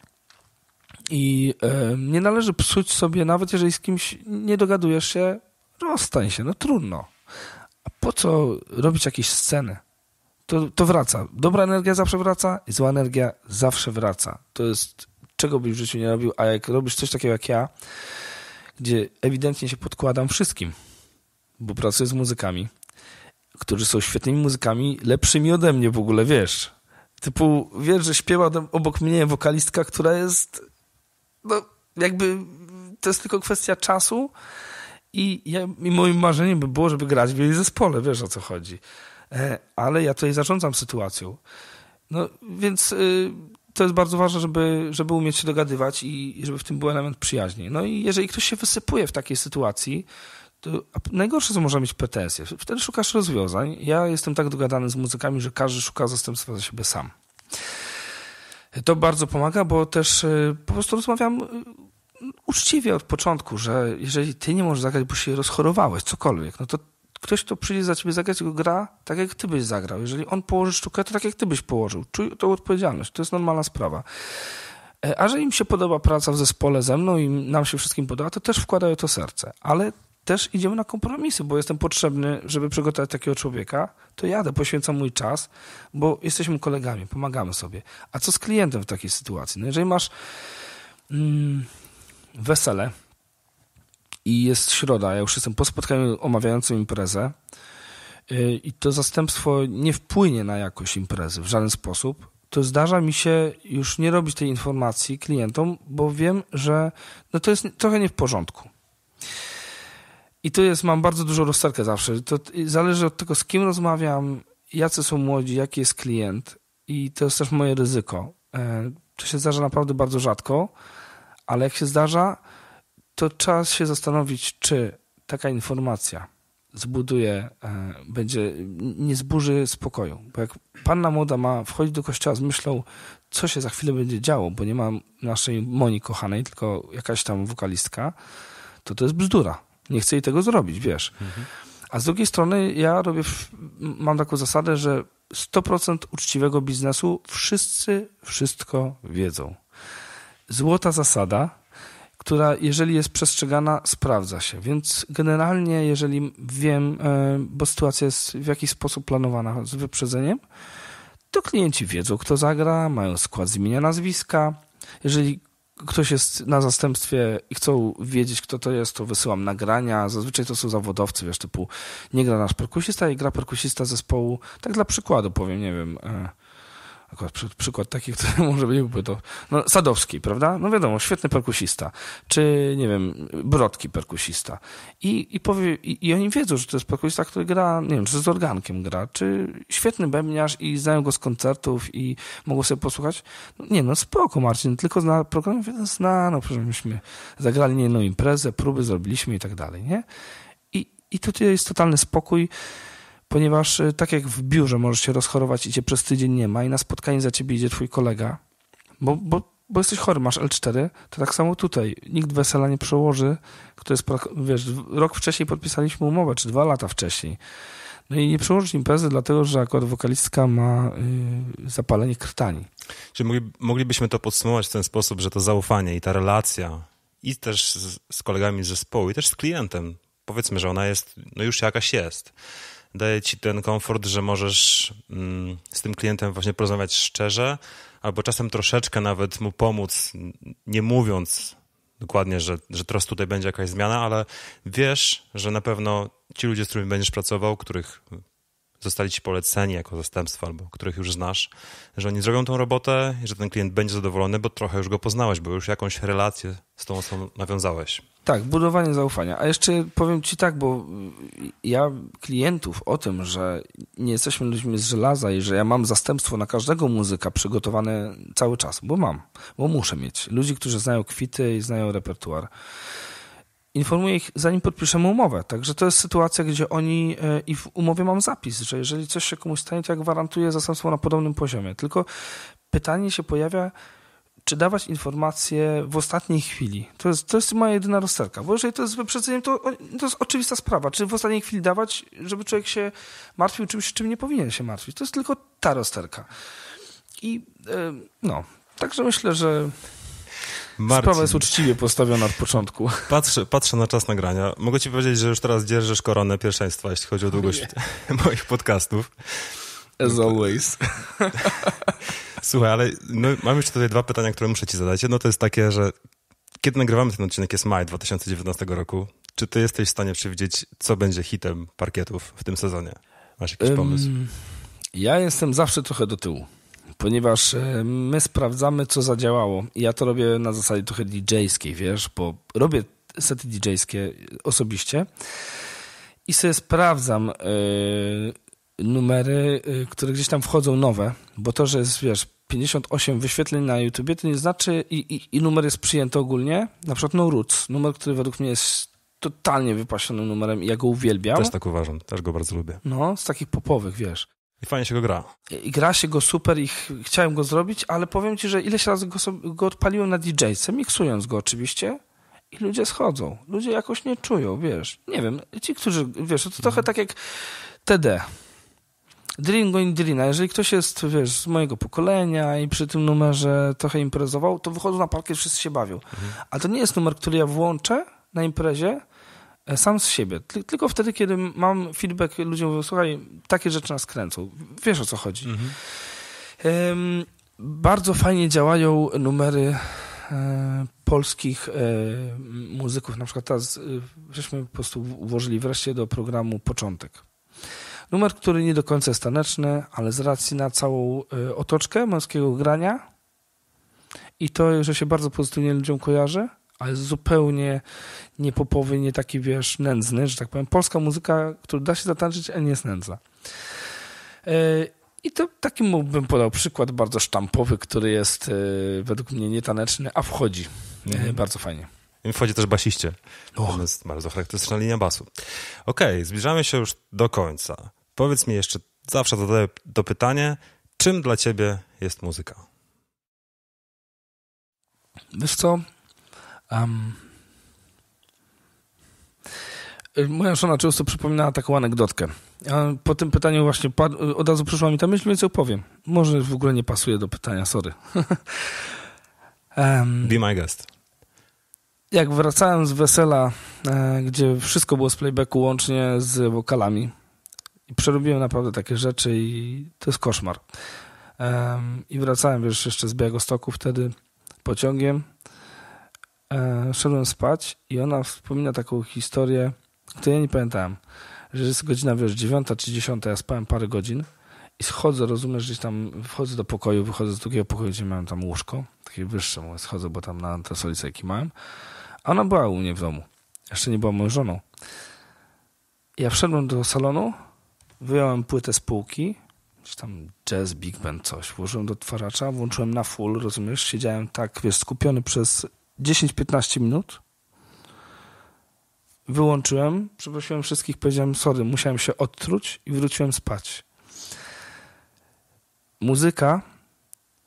I e, nie należy psuć sobie, nawet jeżeli z kimś nie dogadujesz się, rozstań się, no trudno. A po co robić jakieś sceny? To, to wraca. Dobra energia zawsze wraca i zła energia zawsze wraca. To jest czego byś w życiu nie robił, a jak robisz coś takiego jak ja, gdzie ewidentnie się podkładam wszystkim, bo pracuję z muzykami, którzy są świetnymi muzykami, lepszymi ode mnie w ogóle, wiesz. Typu, wiesz, że śpiewa obok mnie wokalistka, która jest, no, jakby, to jest tylko kwestia czasu i, ja, i moim marzeniem by było, żeby grać w jej zespole, wiesz o co chodzi. E, ale ja tutaj zarządzam sytuacją. No, więc y, to jest bardzo ważne, żeby, żeby umieć się dogadywać i, i żeby w tym był element przyjaźni. No i jeżeli ktoś się wysypuje w takiej sytuacji, najgorsze, co może mieć PTS. Wtedy szukasz rozwiązań. Ja jestem tak dogadany z muzykami, że każdy szuka zastępstwa za siebie sam. To bardzo pomaga, bo też e, po prostu rozmawiam e, uczciwie od początku, że jeżeli ty nie możesz zagrać, bo się rozchorowałeś, cokolwiek, no to ktoś, kto przyjdzie za ciebie zagrać, go gra tak, jak ty byś zagrał. Jeżeli on położy sztukę, to tak, jak ty byś położył. Czuj tą odpowiedzialność. To jest normalna sprawa. E, a że im się podoba praca w zespole ze mną i nam się wszystkim podoba, to też wkładają to serce. Ale też idziemy na kompromisy, bo jestem potrzebny, żeby przygotować takiego człowieka, to jadę, poświęcam mój czas, bo jesteśmy kolegami, pomagamy sobie. A co z klientem w takiej sytuacji? No jeżeli masz mm, wesele i jest środa, ja już jestem po spotkaniu omawiającym imprezę yy, i to zastępstwo nie wpłynie na jakość imprezy w żaden sposób, to zdarza mi się już nie robić tej informacji klientom, bo wiem, że no to jest trochę nie w porządku. I tu jest, mam bardzo dużą rozterkę zawsze. To zależy od tego, z kim rozmawiam, jacy są młodzi, jaki jest klient. I to jest też moje ryzyko. E, to się zdarza naprawdę bardzo rzadko, ale jak się zdarza, to czas się zastanowić, czy taka informacja zbuduje, e, będzie, nie zburzy spokoju. Bo jak panna młoda ma wchodzić do kościoła z myślą, co się za chwilę będzie działo, bo nie ma naszej Moni kochanej, tylko jakaś tam wokalistka, to to jest bzdura nie chcę jej tego zrobić, wiesz. Mhm. A z drugiej strony ja robię, mam taką zasadę, że 100% uczciwego biznesu wszyscy wszystko wiedzą. Złota zasada, która jeżeli jest przestrzegana, sprawdza się. Więc generalnie, jeżeli wiem, e, bo sytuacja jest w jakiś sposób planowana z wyprzedzeniem, to klienci wiedzą, kto zagra, mają skład z imienia, nazwiska. Jeżeli ktoś jest na zastępstwie i chcą wiedzieć, kto to jest, to wysyłam nagrania. Zazwyczaj to są zawodowcy, wiesz, typu nie gra nasz perkusista i gra perkusista zespołu. Tak dla przykładu powiem, nie wiem. E, akurat przy, przykład taki, który może by nie byłby to, no Sadowski, prawda? No wiadomo, świetny perkusista, czy nie wiem, Brodki perkusista. I, i, powie, i, i oni wiedzą, że to jest perkusista, który gra, nie wiem, czy z organkiem gra, czy świetny bębniarz i znają go z koncertów i mogą sobie posłuchać. No, nie no, spoko Marcin, tylko zna program, zna, no przecież myśmy zagrali nie jedną no, imprezę, próby zrobiliśmy i tak dalej, nie? I, i tutaj jest totalny spokój, ponieważ y, tak jak w biurze możesz się rozchorować i cię przez tydzień nie ma i na spotkanie za ciebie idzie twój kolega, bo, bo, bo jesteś chory, masz L4, to tak samo tutaj. Nikt wesela nie przełoży, kto jest, wiesz, rok wcześniej podpisaliśmy umowę, czy dwa lata wcześniej. No i nie przełożyć imprezy, dlatego że akurat wokalistka ma y, zapalenie krtani. Czyli moglibyśmy to podsumować w ten sposób, że to zaufanie i ta relacja i też z, z kolegami z zespołu i też z klientem, powiedzmy, że ona jest, no już jakaś jest daje ci ten komfort, że możesz mm, z tym klientem właśnie porozmawiać szczerze, albo czasem troszeczkę nawet mu pomóc, nie mówiąc dokładnie, że, że teraz tutaj będzie jakaś zmiana, ale wiesz, że na pewno ci ludzie, z którymi będziesz pracował, których zostali ci poleceni jako zastępstwo, albo których już znasz, że oni zrobią tą robotę i że ten klient będzie zadowolony, bo trochę już go poznałeś, bo już jakąś relację z tą osobą nawiązałeś. Tak, budowanie zaufania. A jeszcze powiem ci tak, bo ja klientów o tym, że nie jesteśmy ludźmi z żelaza i że ja mam zastępstwo na każdego muzyka przygotowane cały czas, bo mam, bo muszę mieć. Ludzi, którzy znają kwity i znają repertuar informuję ich, zanim podpiszemy umowę. Także to jest sytuacja, gdzie oni e, i w umowie mam zapis, że jeżeli coś się komuś stanie, to ja gwarantuję zastępstwo na podobnym poziomie. Tylko pytanie się pojawia, czy dawać informacje w ostatniej chwili. To jest, to jest moja jedyna rozterka, bo jeżeli to jest z wyprzedzeniem, to, to jest oczywista sprawa. Czy w ostatniej chwili dawać, żeby człowiek się martwił czymś, czym nie powinien się martwić. To jest tylko ta rozterka. I e, no, także myślę, że Marcin. Sprawa jest uczciwie postawiona od początku. Patrzę, patrzę na czas nagrania. Mogę ci powiedzieć, że już teraz dzierżysz koronę pierwszeństwa, jeśli chodzi o długość moich podcastów. As always. Słuchaj, ale no, mam jeszcze tutaj dwa pytania, które muszę ci zadać. Jedno to jest takie, że kiedy nagrywamy ten odcinek, jest maj 2019 roku. Czy ty jesteś w stanie przewidzieć, co będzie hitem parkietów w tym sezonie? Masz jakiś um, pomysł? Ja jestem zawsze trochę do tyłu ponieważ e, my sprawdzamy, co zadziałało. Ja to robię na zasadzie trochę DJ-skiej, wiesz, bo robię sety DJ-skie osobiście i sobie sprawdzam e, numery, e, które gdzieś tam wchodzą nowe, bo to, że jest, wiesz, 58 wyświetleń na YouTubie, to nie znaczy i, i, i numer jest przyjęty ogólnie, na przykład No Roots, numer, który według mnie jest totalnie wypasionym numerem i ja go uwielbiam. Też tak uważam, też go bardzo lubię. No, z takich popowych, wiesz. I fajnie się go gra. I gra się go super i ch chciałem go zrobić, ale powiem ci, że ileś razy go, go odpaliłem na DJ-ce, miksując go oczywiście i ludzie schodzą. Ludzie jakoś nie czują, wiesz. Nie wiem, ci, którzy, wiesz, to mhm. trochę tak jak TD. Dream going Drina. Jeżeli ktoś jest, wiesz, z mojego pokolenia i przy tym numerze trochę imprezował, to wychodzą na parkiet, wszyscy się bawią. Mhm. Ale to nie jest numer, który ja włączę na imprezie E, sam z siebie. tylko wtedy, kiedy mam feedback, ludzie mówią, słuchaj, takie rzeczy nas kręcą. Wiesz o co chodzi. Mhm. bardzo fajnie działają numery e, polskich e, muzyków. Na przykład teraz żeśmy po prostu włożyli wreszcie do programu Początek. Numer, który nie do końca jest taneczny, ale z racji na całą otoczkę męskiego grania i to, że się bardzo pozytywnie ludziom kojarzy, ale zupełnie niepopowy, nie taki, wiesz, nędzny, że tak powiem. Polska muzyka, którą da się zatańczyć, a nie jest nędza. E, I to taki bym podał przykład bardzo sztampowy, który jest e, według mnie nietaneczny, a wchodzi mhm. bardzo fajnie. Wchodzi też basiście. Oh. To jest bardzo charakterystyczna linia basu. Okej, okay, zbliżamy się już do końca. Powiedz mi jeszcze, zawsze zadaję to pytanie, czym dla ciebie jest muzyka? Wiesz co, Um, Moja żona często przypominała taką anegdotkę. A po tym pytaniu właśnie od razu przyszła mi ta myśl, więc ją powiem. Może w ogóle nie pasuje do pytania, sorry. um, Be my guest. Jak wracałem z wesela, e, gdzie wszystko było z playbacku łącznie z wokalami, i przerobiłem naprawdę takie rzeczy i to jest koszmar. I wracałem, wiesz, jeszcze z Stoku wtedy pociągiem E, szedłem spać i ona wspomina taką historię, której ja nie pamiętałem, że jest godzina, wiesz, 9 czy 10, ja spałem parę godzin i schodzę, rozumiesz, gdzieś tam wchodzę do pokoju, wychodzę z drugiego pokoju, gdzie miałem tam łóżko, takie wyższe, mówię, schodzę, bo tam na antresolice jaki miałem, a ona była u mnie w domu, jeszcze nie była moją żoną. Ja wszedłem do salonu, wyjąłem płytę z półki, gdzieś tam jazz, big band, coś, włożyłem do twaracza, włączyłem na full, rozumiesz, siedziałem tak, wiesz, skupiony przez 10-15 minut. Wyłączyłem, przeprosiłem wszystkich, powiedziałem sorry, musiałem się odtruć i wróciłem spać. Muzyka,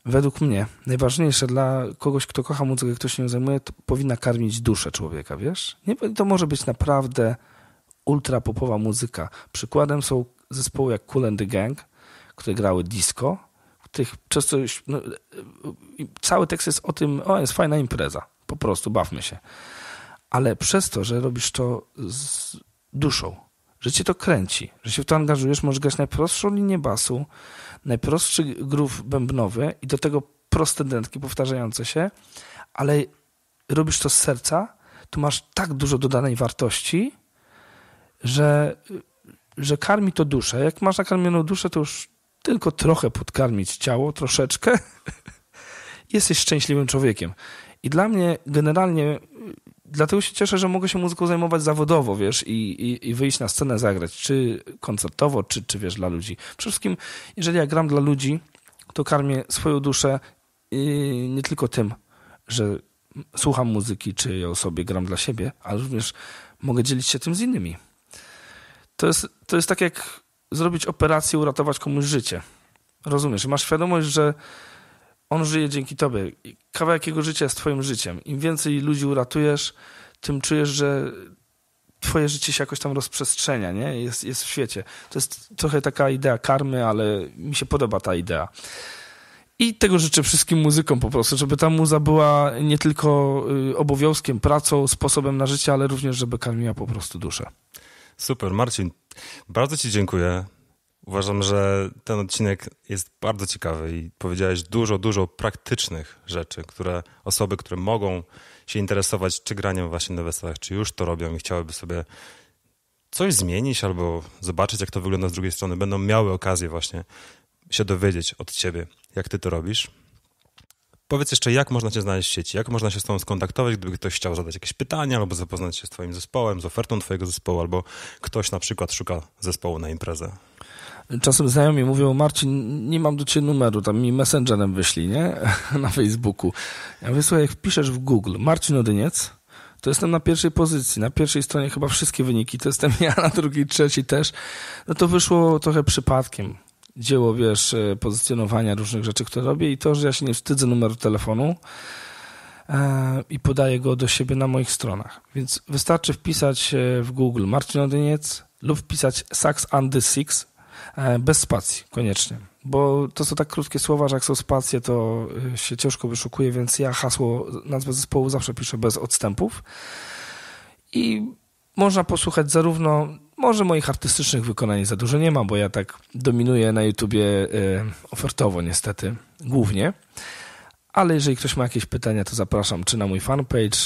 według mnie, najważniejsze dla kogoś, kto kocha muzykę, kto się nią zajmuje, to powinna karmić duszę człowieka, wiesz? Nie, to może być naprawdę ultra popowa muzyka. Przykładem są zespoły jak Cool and the Gang, które grały disco, tych, często no, cały tekst jest o tym, o, jest fajna impreza. Po prostu bawmy się. Ale przez to, że robisz to z duszą, że cię to kręci, że się w to angażujesz, możesz grać najprostszą linię basu, najprostszy grów bębnowy i do tego proste dętki powtarzające się, ale robisz to z serca, to masz tak dużo dodanej wartości, że, że karmi to duszę. Jak masz nakarmioną duszę, to już tylko trochę podkarmić ciało, troszeczkę. Jesteś szczęśliwym człowiekiem. I dla mnie generalnie, dlatego się cieszę, że mogę się muzyką zajmować zawodowo, wiesz, i, i, i wyjść na scenę zagrać, czy koncertowo, czy, czy wiesz, dla ludzi. Przede wszystkim, jeżeli ja gram dla ludzi, to karmię swoją duszę yy, nie tylko tym, że słucham muzyki, czy ją sobie gram dla siebie, ale również mogę dzielić się tym z innymi. To jest, to jest tak jak zrobić operację, uratować komuś życie. Rozumiesz? Masz świadomość, że on żyje dzięki tobie. Kawałek jego życia jest twoim życiem. Im więcej ludzi uratujesz, tym czujesz, że twoje życie się jakoś tam rozprzestrzenia, nie? Jest, jest w świecie. To jest trochę taka idea karmy, ale mi się podoba ta idea. I tego życzę wszystkim muzykom po prostu, żeby ta muza była nie tylko y, obowiązkiem, pracą, sposobem na życie, ale również, żeby karmiła po prostu duszę. Super, Marcin, bardzo Ci dziękuję. Uważam, że ten odcinek jest bardzo ciekawy i powiedziałeś dużo, dużo praktycznych rzeczy, które osoby, które mogą się interesować czy graniem właśnie na weselach, czy już to robią i chciałyby sobie coś zmienić albo zobaczyć, jak to wygląda z drugiej strony, będą miały okazję właśnie się dowiedzieć od ciebie, jak ty to robisz. Powiedz jeszcze, jak można cię znaleźć w sieci, jak można się z tobą skontaktować, gdyby ktoś chciał zadać jakieś pytania albo zapoznać się z twoim zespołem, z ofertą twojego zespołu, albo ktoś na przykład szuka zespołu na imprezę czasem znajomi mówią, Marcin, nie mam do ciebie numeru, tam mi messengerem wyślij, nie? Na Facebooku. Ja mówię, słuchaj, jak wpiszesz w Google Marcin Odyniec, to jestem na pierwszej pozycji, na pierwszej stronie chyba wszystkie wyniki, to jestem ja, na drugiej, trzeciej też. No to wyszło trochę przypadkiem. Dzieło, wiesz, e, pozycjonowania różnych rzeczy, które robię i to, że ja się nie wstydzę numeru telefonu e, i podaję go do siebie na moich stronach. Więc wystarczy wpisać e, w Google Marcin Odyniec lub wpisać Sax and the Six, E, bez spacji, koniecznie. Bo to są tak krótkie słowa, że jak są spacje, to e, się ciężko wyszukuje, więc ja hasło, nazwę zespołu zawsze piszę bez odstępów. I można posłuchać zarówno, może moich artystycznych wykonań za dużo nie ma, bo ja tak dominuję na YouTubie e, ofertowo niestety, głównie. Ale jeżeli ktoś ma jakieś pytania, to zapraszam czy na mój fanpage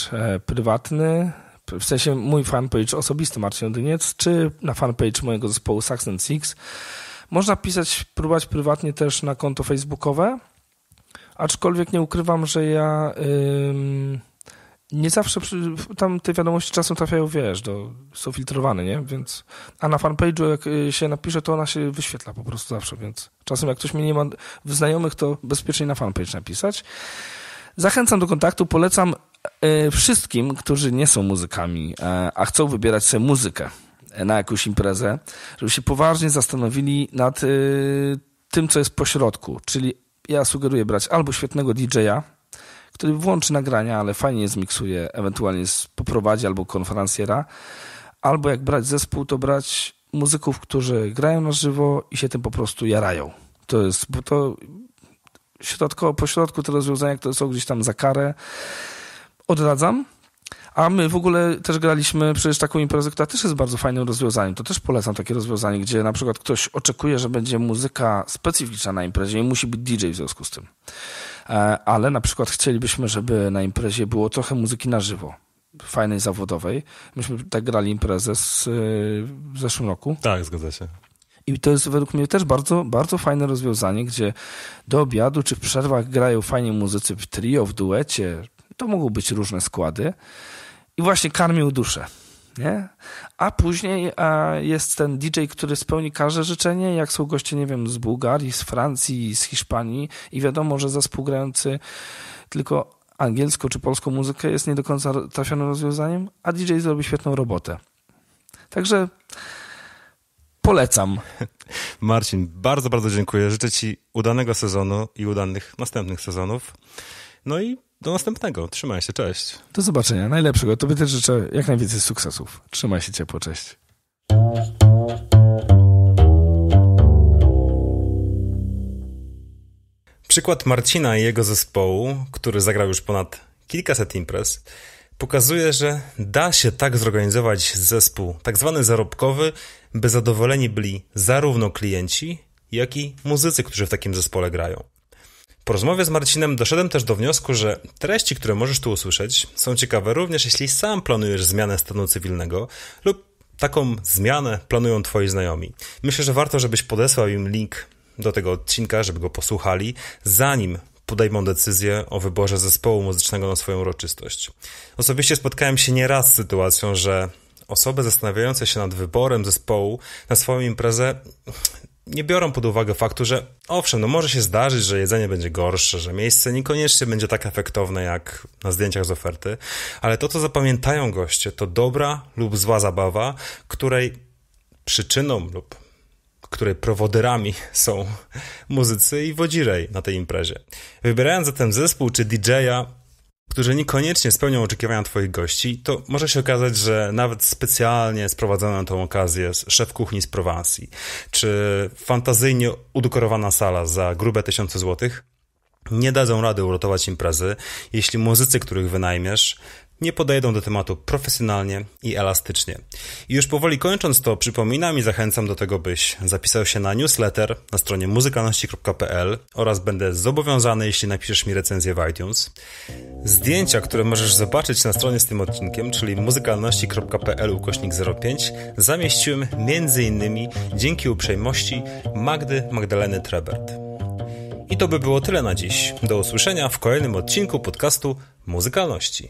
prywatny w sensie mój fanpage osobisty Marcin Odyniec, czy na fanpage mojego zespołu Saxon Six. Można pisać, próbować prywatnie też na konto facebookowe, aczkolwiek nie ukrywam, że ja nie zawsze przy, tam te wiadomości czasem trafiają, wiesz, do, są filtrowane, nie? Więc, a na fanpage'u jak y, się napisze, to ona się wyświetla po prostu zawsze, więc czasem jak ktoś mnie nie ma w znajomych, to bezpiecznie na fanpage napisać. Zachęcam do kontaktu, polecam E, wszystkim, którzy nie są muzykami, e, a chcą wybierać sobie muzykę e, na jakąś imprezę, żeby się poważnie zastanowili nad tym, co jest po środku. Czyli ja sugeruję brać albo świetnego DJ-a, który włączy nagrania, ale fajnie zmiksuje, ewentualnie poprowadzi albo konferencjera, albo jak brać zespół, to brać muzyków, którzy grają na żywo i się tym po prostu jarają. To jest, bo to środkowo, pośrodku te rozwiązania, które są gdzieś tam za karę, odradzam. A my w ogóle też graliśmy przecież taką imprezę, która też jest bardzo fajnym rozwiązaniem. To też polecam takie rozwiązanie, gdzie na przykład ktoś oczekuje, że będzie muzyka specyficzna na imprezie i musi być DJ w związku z tym. E, ale na przykład chcielibyśmy, żeby na imprezie było trochę muzyki na żywo fajnej zawodowej. Myśmy tak grali imprezę z, e, w zeszłym roku. Tak, zgadza się. I to jest według mnie też bardzo, bardzo fajne rozwiązanie, gdzie do obiadu czy w przerwach grają fajnie muzycy w trio, w duecie, to mogą być różne składy. I właśnie karmił duszę. Nie? A później a jest ten DJ, który spełni każde życzenie, jak są goście, nie wiem, z Bułgarii, z Francji, z Hiszpanii i wiadomo, że zespół grający tylko angielską czy polską muzykę jest nie do końca trafionym rozwiązaniem, a DJ zrobi świetną robotę. Także polecam. Marcin, bardzo, bardzo dziękuję. Życzę Ci udanego sezonu i udanych następnych sezonów. No i do następnego. Trzymaj się, cześć. Do zobaczenia, najlepszego. Tobie też życzę jak najwięcej sukcesów. Trzymaj się ciepło, cześć. Przykład Marcina i jego zespołu, który zagrał już ponad kilkaset imprez, pokazuje, że da się tak zorganizować zespół, tak zwany zarobkowy, by zadowoleni byli zarówno klienci, jak i muzycy, którzy w takim zespole grają. Po rozmowie z Marcinem doszedłem też do wniosku, że treści, które możesz tu usłyszeć, są ciekawe również jeśli sam planujesz zmianę stanu cywilnego lub taką zmianę planują twoi znajomi. Myślę, że warto, żebyś podesłał im link do tego odcinka, żeby go posłuchali, zanim podejmą decyzję o wyborze zespołu muzycznego na swoją uroczystość. Osobiście spotkałem się nieraz z sytuacją, że osoby zastanawiające się nad wyborem zespołu na swoją imprezę nie biorą pod uwagę faktu, że owszem, no może się zdarzyć, że jedzenie będzie gorsze, że miejsce niekoniecznie będzie tak efektowne jak na zdjęciach z oferty, ale to, co zapamiętają goście, to dobra lub zła zabawa, której przyczyną lub której prowoderami są muzycy i wodzirej na tej imprezie. Wybierając zatem zespół czy DJ-a, którzy niekoniecznie spełnią oczekiwania Twoich gości, to może się okazać, że nawet specjalnie sprowadzona na tą okazję szef kuchni z Prowansji, czy fantazyjnie udekorowana sala za grube tysiące złotych nie dadzą rady uratować imprezy, jeśli muzycy, których wynajmiesz, nie podejdą do tematu profesjonalnie i elastycznie. I już powoli kończąc to, przypominam i zachęcam do tego, byś zapisał się na newsletter na stronie muzykalności.pl oraz będę zobowiązany, jeśli napiszesz mi recenzję w iTunes. Zdjęcia, które możesz zobaczyć na stronie z tym odcinkiem, czyli muzykalności.pl ukośnik 05, zamieściłem m.in. dzięki uprzejmości Magdy Magdaleny Trebert. I to by było tyle na dziś. Do usłyszenia w kolejnym odcinku podcastu Muzykalności.